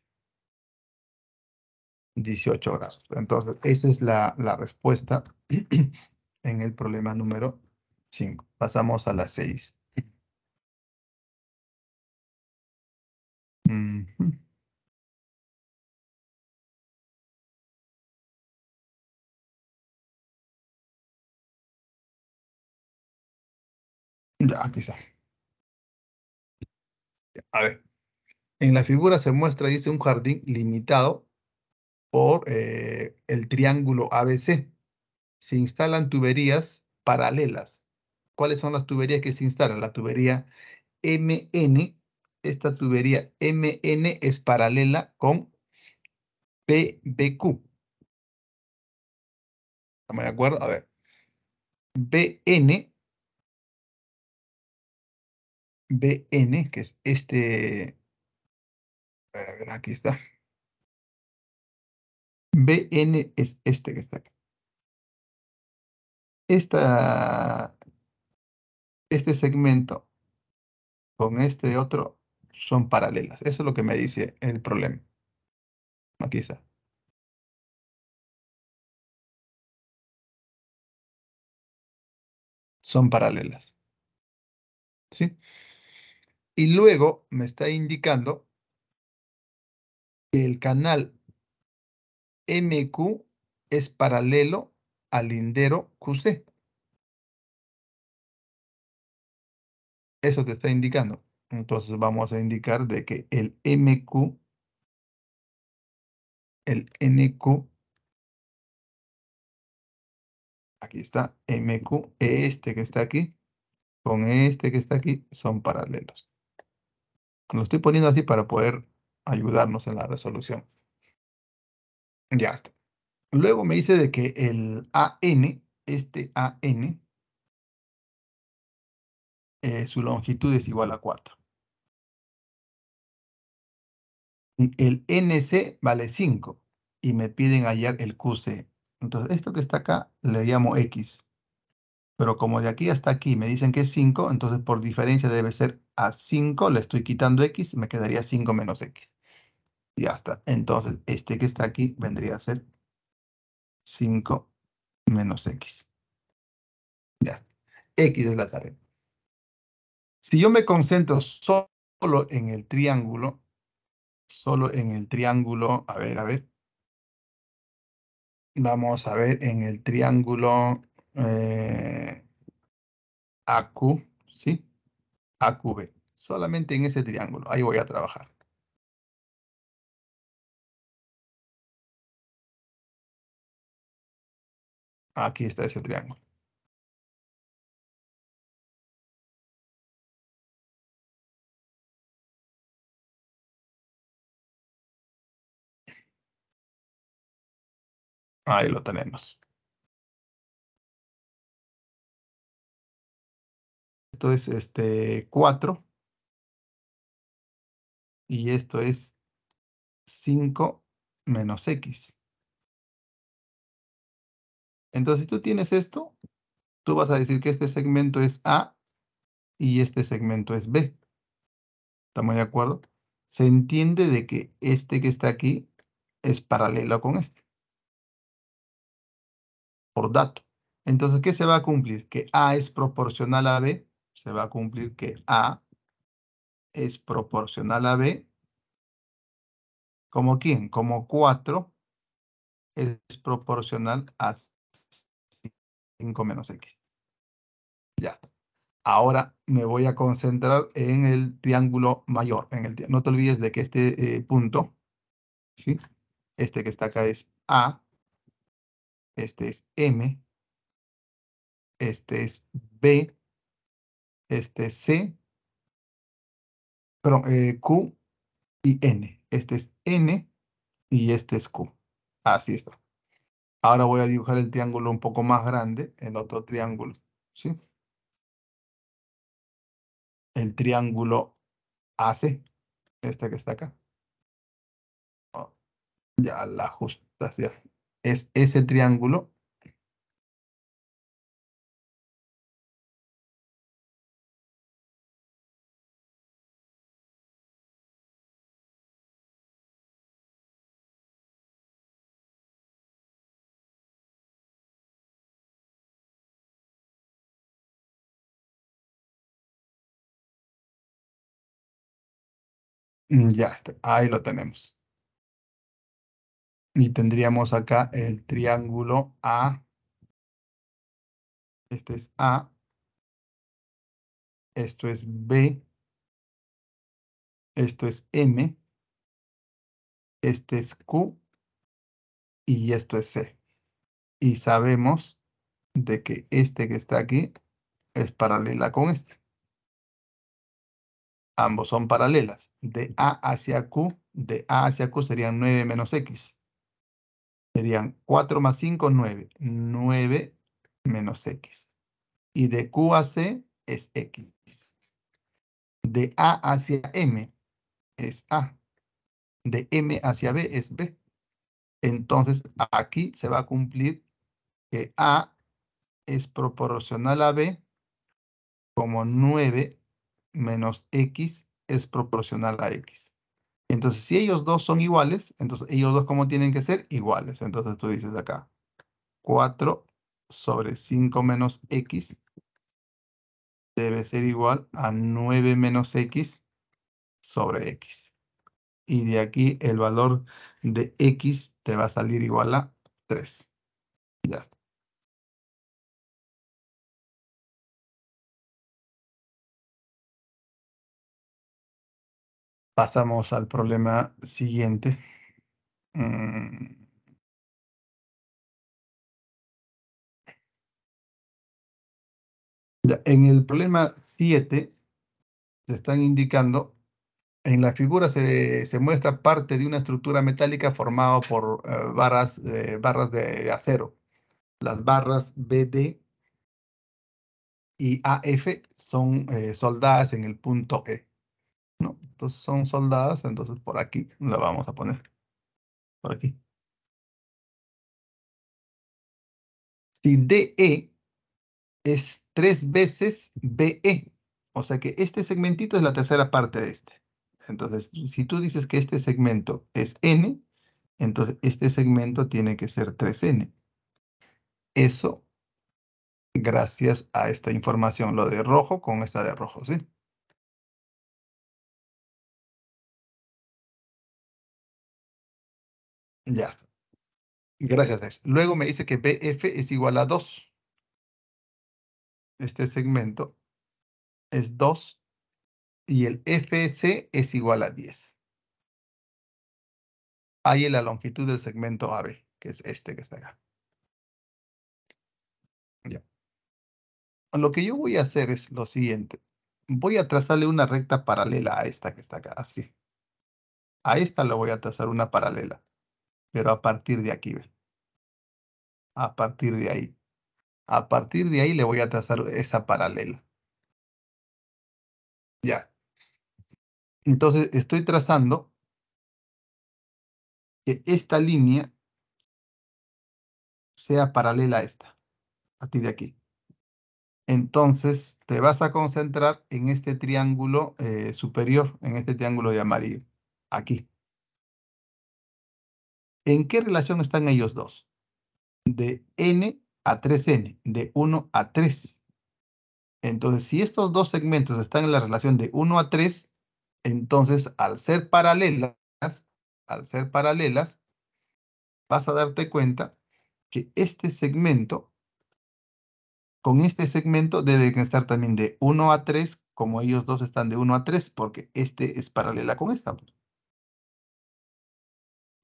18 grados. Entonces, esa es la, la respuesta [CLEARS THROAT] en el problema número 5. Pasamos a la 6. Ya, aquí está. A ver. En la figura se muestra, dice, un jardín limitado por eh, el triángulo ABC. Se instalan tuberías paralelas. ¿Cuáles son las tuberías que se instalan? La tubería MN, esta tubería MN es paralela con PBQ. ¿Estamos de acuerdo? A ver. BN, BN, que es este, a ver, aquí está, BN es este que está aquí. Esta, este segmento con este otro son paralelas. Eso es lo que me dice el problema. Aquí está. Son paralelas. ¿Sí? Y luego me está indicando que el canal MQ es paralelo al lindero QC. Eso te está indicando. Entonces vamos a indicar de que el MQ, el NQ, aquí está, MQ, este que está aquí, con este que está aquí, son paralelos. Lo estoy poniendo así para poder ayudarnos en la resolución. Ya está. Luego me dice de que el AN, este AN, eh, su longitud es igual a 4. El NC vale 5 y me piden hallar el QC. Entonces, esto que está acá le llamo X. Pero como de aquí hasta aquí me dicen que es 5, entonces por diferencia debe ser a 5, le estoy quitando X, me quedaría 5 menos X. Ya está. Entonces, este que está aquí vendría a ser 5 menos x. Ya está. X es la tarea. Si yo me concentro solo en el triángulo, solo en el triángulo, a ver, a ver. Vamos a ver en el triángulo eh, AQ, ¿sí? AQB. Solamente en ese triángulo, ahí voy a trabajar. Aquí está ese triángulo. Ahí lo tenemos. Esto es este 4. Y esto es 5 menos x. Entonces, si tú tienes esto, tú vas a decir que este segmento es A y este segmento es B. ¿Estamos de acuerdo? Se entiende de que este que está aquí es paralelo con este. Por dato. Entonces, ¿qué se va a cumplir? Que A es proporcional a B. Se va a cumplir que A es proporcional a B. ¿Como quién? Como 4 es proporcional a 5 menos x. Ya está. Ahora me voy a concentrar en el triángulo mayor. En el, no te olvides de que este eh, punto, ¿sí? este que está acá es A, este es M, este es B, este es C, pero eh, Q y N. Este es N y este es Q. Así está. Ahora voy a dibujar el triángulo un poco más grande, el otro triángulo, ¿sí? El triángulo AC, este que está acá. Oh, ya la ajustas, ya. Es ese triángulo Mm, ya ahí lo tenemos. Y tendríamos acá el triángulo A. Este es A. Esto es B. Esto es M. Este es Q. Y esto es C. Y sabemos de que este que está aquí es paralela con este ambos son paralelas. De A hacia Q, de A hacia Q serían 9 menos X. Serían 4 más 5, 9. 9 menos X. Y de Q a C es X. De A hacia M es A. De M hacia B es B. Entonces, aquí se va a cumplir que A es proporcional a B como 9 menos x es proporcional a x. Entonces, si ellos dos son iguales, entonces ellos dos como tienen que ser iguales. Entonces tú dices acá, 4 sobre 5 menos x debe ser igual a 9 menos x sobre x. Y de aquí el valor de x te va a salir igual a 3. Ya está. pasamos al problema siguiente. Mm. en el problema 7 se están indicando, en la figura se, se, muestra parte de una estructura metálica formada por eh, barras, eh, barras de acero. Las barras BD y AF son eh, soldadas en el punto E. No, entonces son soldadas, entonces por aquí la vamos a poner. Por aquí. Si DE es tres veces BE, o sea que este segmentito es la tercera parte de este. Entonces, si tú dices que este segmento es N, entonces este segmento tiene que ser 3N. Eso gracias a esta información, lo de rojo con esta de rojo, ¿sí? Ya está. Gracias, eso. Luego me dice que BF es igual a 2. Este segmento es 2 y el FC es igual a 10. Ahí es la longitud del segmento AB, que es este que está acá. Ya. Lo que yo voy a hacer es lo siguiente. Voy a trazarle una recta paralela a esta que está acá, así. A esta le voy a trazar una paralela pero a partir de aquí, A partir de ahí. A partir de ahí le voy a trazar esa paralela. Ya. Entonces estoy trazando que esta línea sea paralela a esta, a partir de aquí. Entonces te vas a concentrar en este triángulo eh, superior, en este triángulo de amarillo, aquí. ¿En qué relación están ellos dos? De n a 3n, de 1 a 3. Entonces, si estos dos segmentos están en la relación de 1 a 3, entonces al ser paralelas, al ser paralelas, vas a darte cuenta que este segmento, con este segmento deben estar también de 1 a 3, como ellos dos están de 1 a 3, porque este es paralela con esta. Pues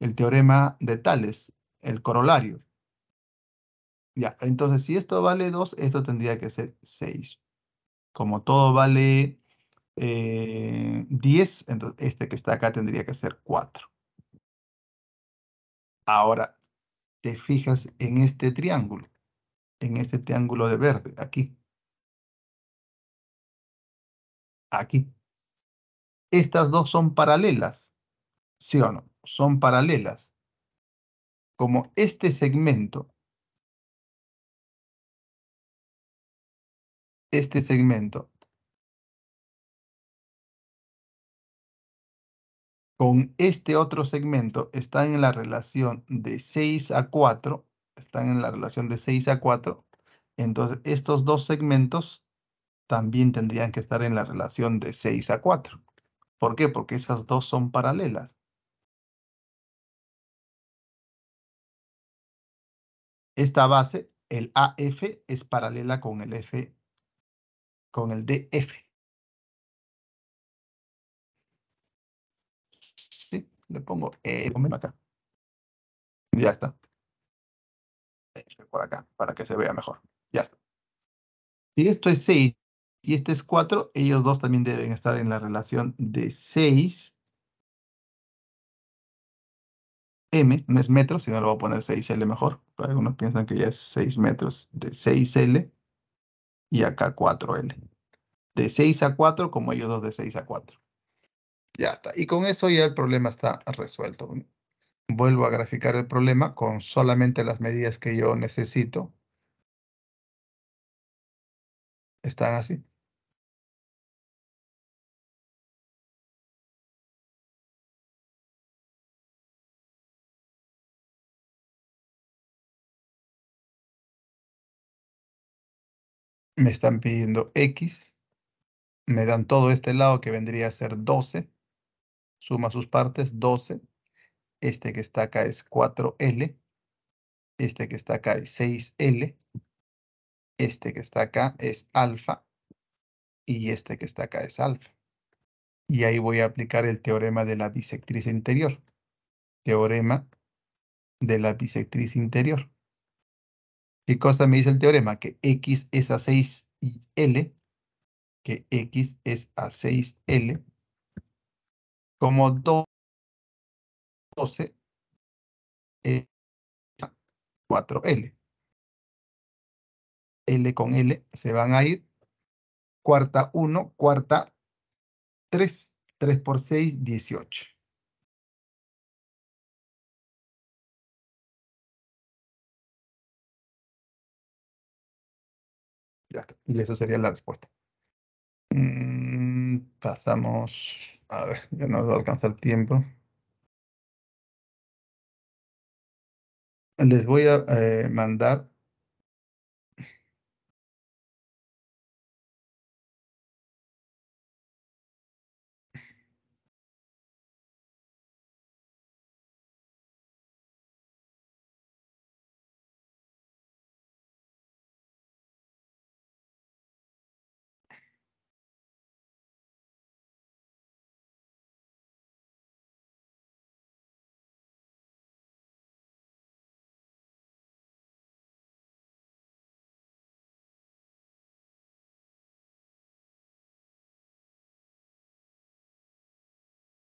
el teorema de Tales, el corolario. Ya, entonces si esto vale 2, esto tendría que ser 6. Como todo vale 10, eh, entonces este que está acá tendría que ser 4. Ahora, te fijas en este triángulo, en este triángulo de verde, aquí. Aquí. Estas dos son paralelas, ¿sí o no? son paralelas, como este segmento, este segmento, con este otro segmento están en la relación de 6 a 4, están en la relación de 6 a 4, entonces estos dos segmentos también tendrían que estar en la relación de 6 a 4. ¿Por qué? Porque esas dos son paralelas. Esta base, el AF, es paralela con el F, con el DF. Le pongo E, acá. Ya está. Por acá, para que se vea mejor. Ya está. Si esto es 6 y este es 4, ellos dos también deben estar en la relación de 6 m, no es metro, sino le voy a poner 6L mejor. Algunos piensan que ya es 6 metros de 6L y acá 4L. De 6 a 4 como ellos dos de 6 a 4. Ya está. Y con eso ya el problema está resuelto. Vuelvo a graficar el problema con solamente las medidas que yo necesito. Están así. me están pidiendo X, me dan todo este lado que vendría a ser 12, suma sus partes, 12, este que está acá es 4L, este que está acá es 6L, este que está acá es alfa, y este que está acá es alfa. Y ahí voy a aplicar el teorema de la bisectriz interior. Teorema de la bisectriz interior. ¿Qué cosa me dice el teorema? Que X es a 6 y L, que X es a 6L, como 2, 12 4L. L con L se van a ir. Cuarta 1, cuarta 3. 3 por 6, 18. Y esa sería la respuesta. Mm, pasamos. A ver, ya nos va a alcanzar tiempo. Les voy a eh, mandar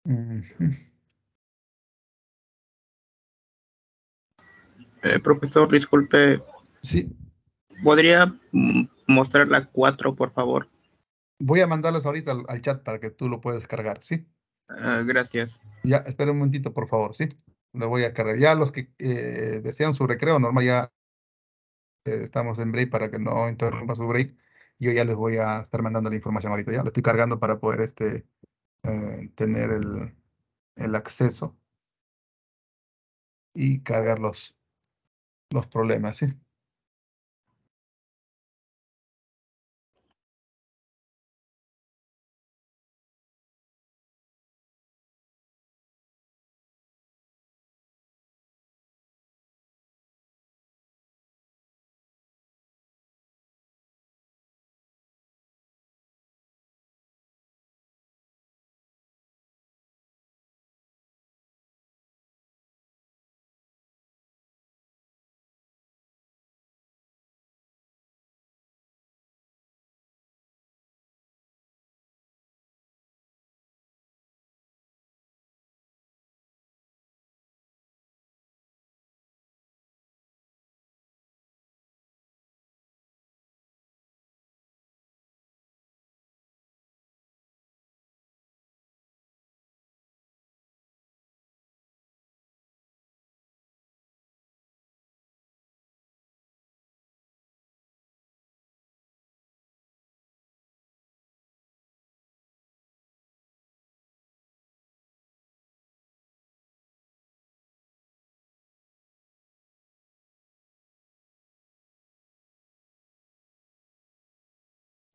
Eh, profesor, disculpe, Sí, ¿podría mm, mostrar la 4, por favor? voy a mandarles ahorita al, chat para que tú lo puedas cargar, ¿sí? Ah, gracias. Ya, espera un momentito, por favor, ¿sí? voy a cargar. Ya los que eh, desean su recreo normal, ya eh, estamos en break para que no interrumpa su break. Yo ya les voy a estar mandando la información ahorita, ya lo estoy cargando para poder este, eh, tener el, el, acceso y cargar los, los problemas. ¿sí?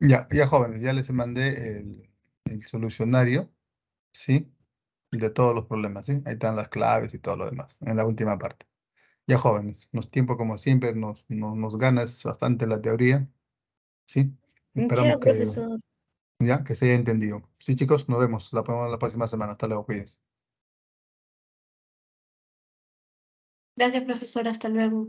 Ya, ya jóvenes, ya les mandé el, solucionario, ¿sí? De todos los problemas, ¿sí? Ahí están las claves y todo lo demás, en la última parte. Ya jóvenes, nos tiempo como siempre, nos, nos, nos ganas bastante la teoría, ¿sí? Esperamos que, ya, que se haya entendido. Sí, chicos, nos vemos la, la próxima semana. Hasta luego, cuídense. Gracias, profesor. Hasta luego.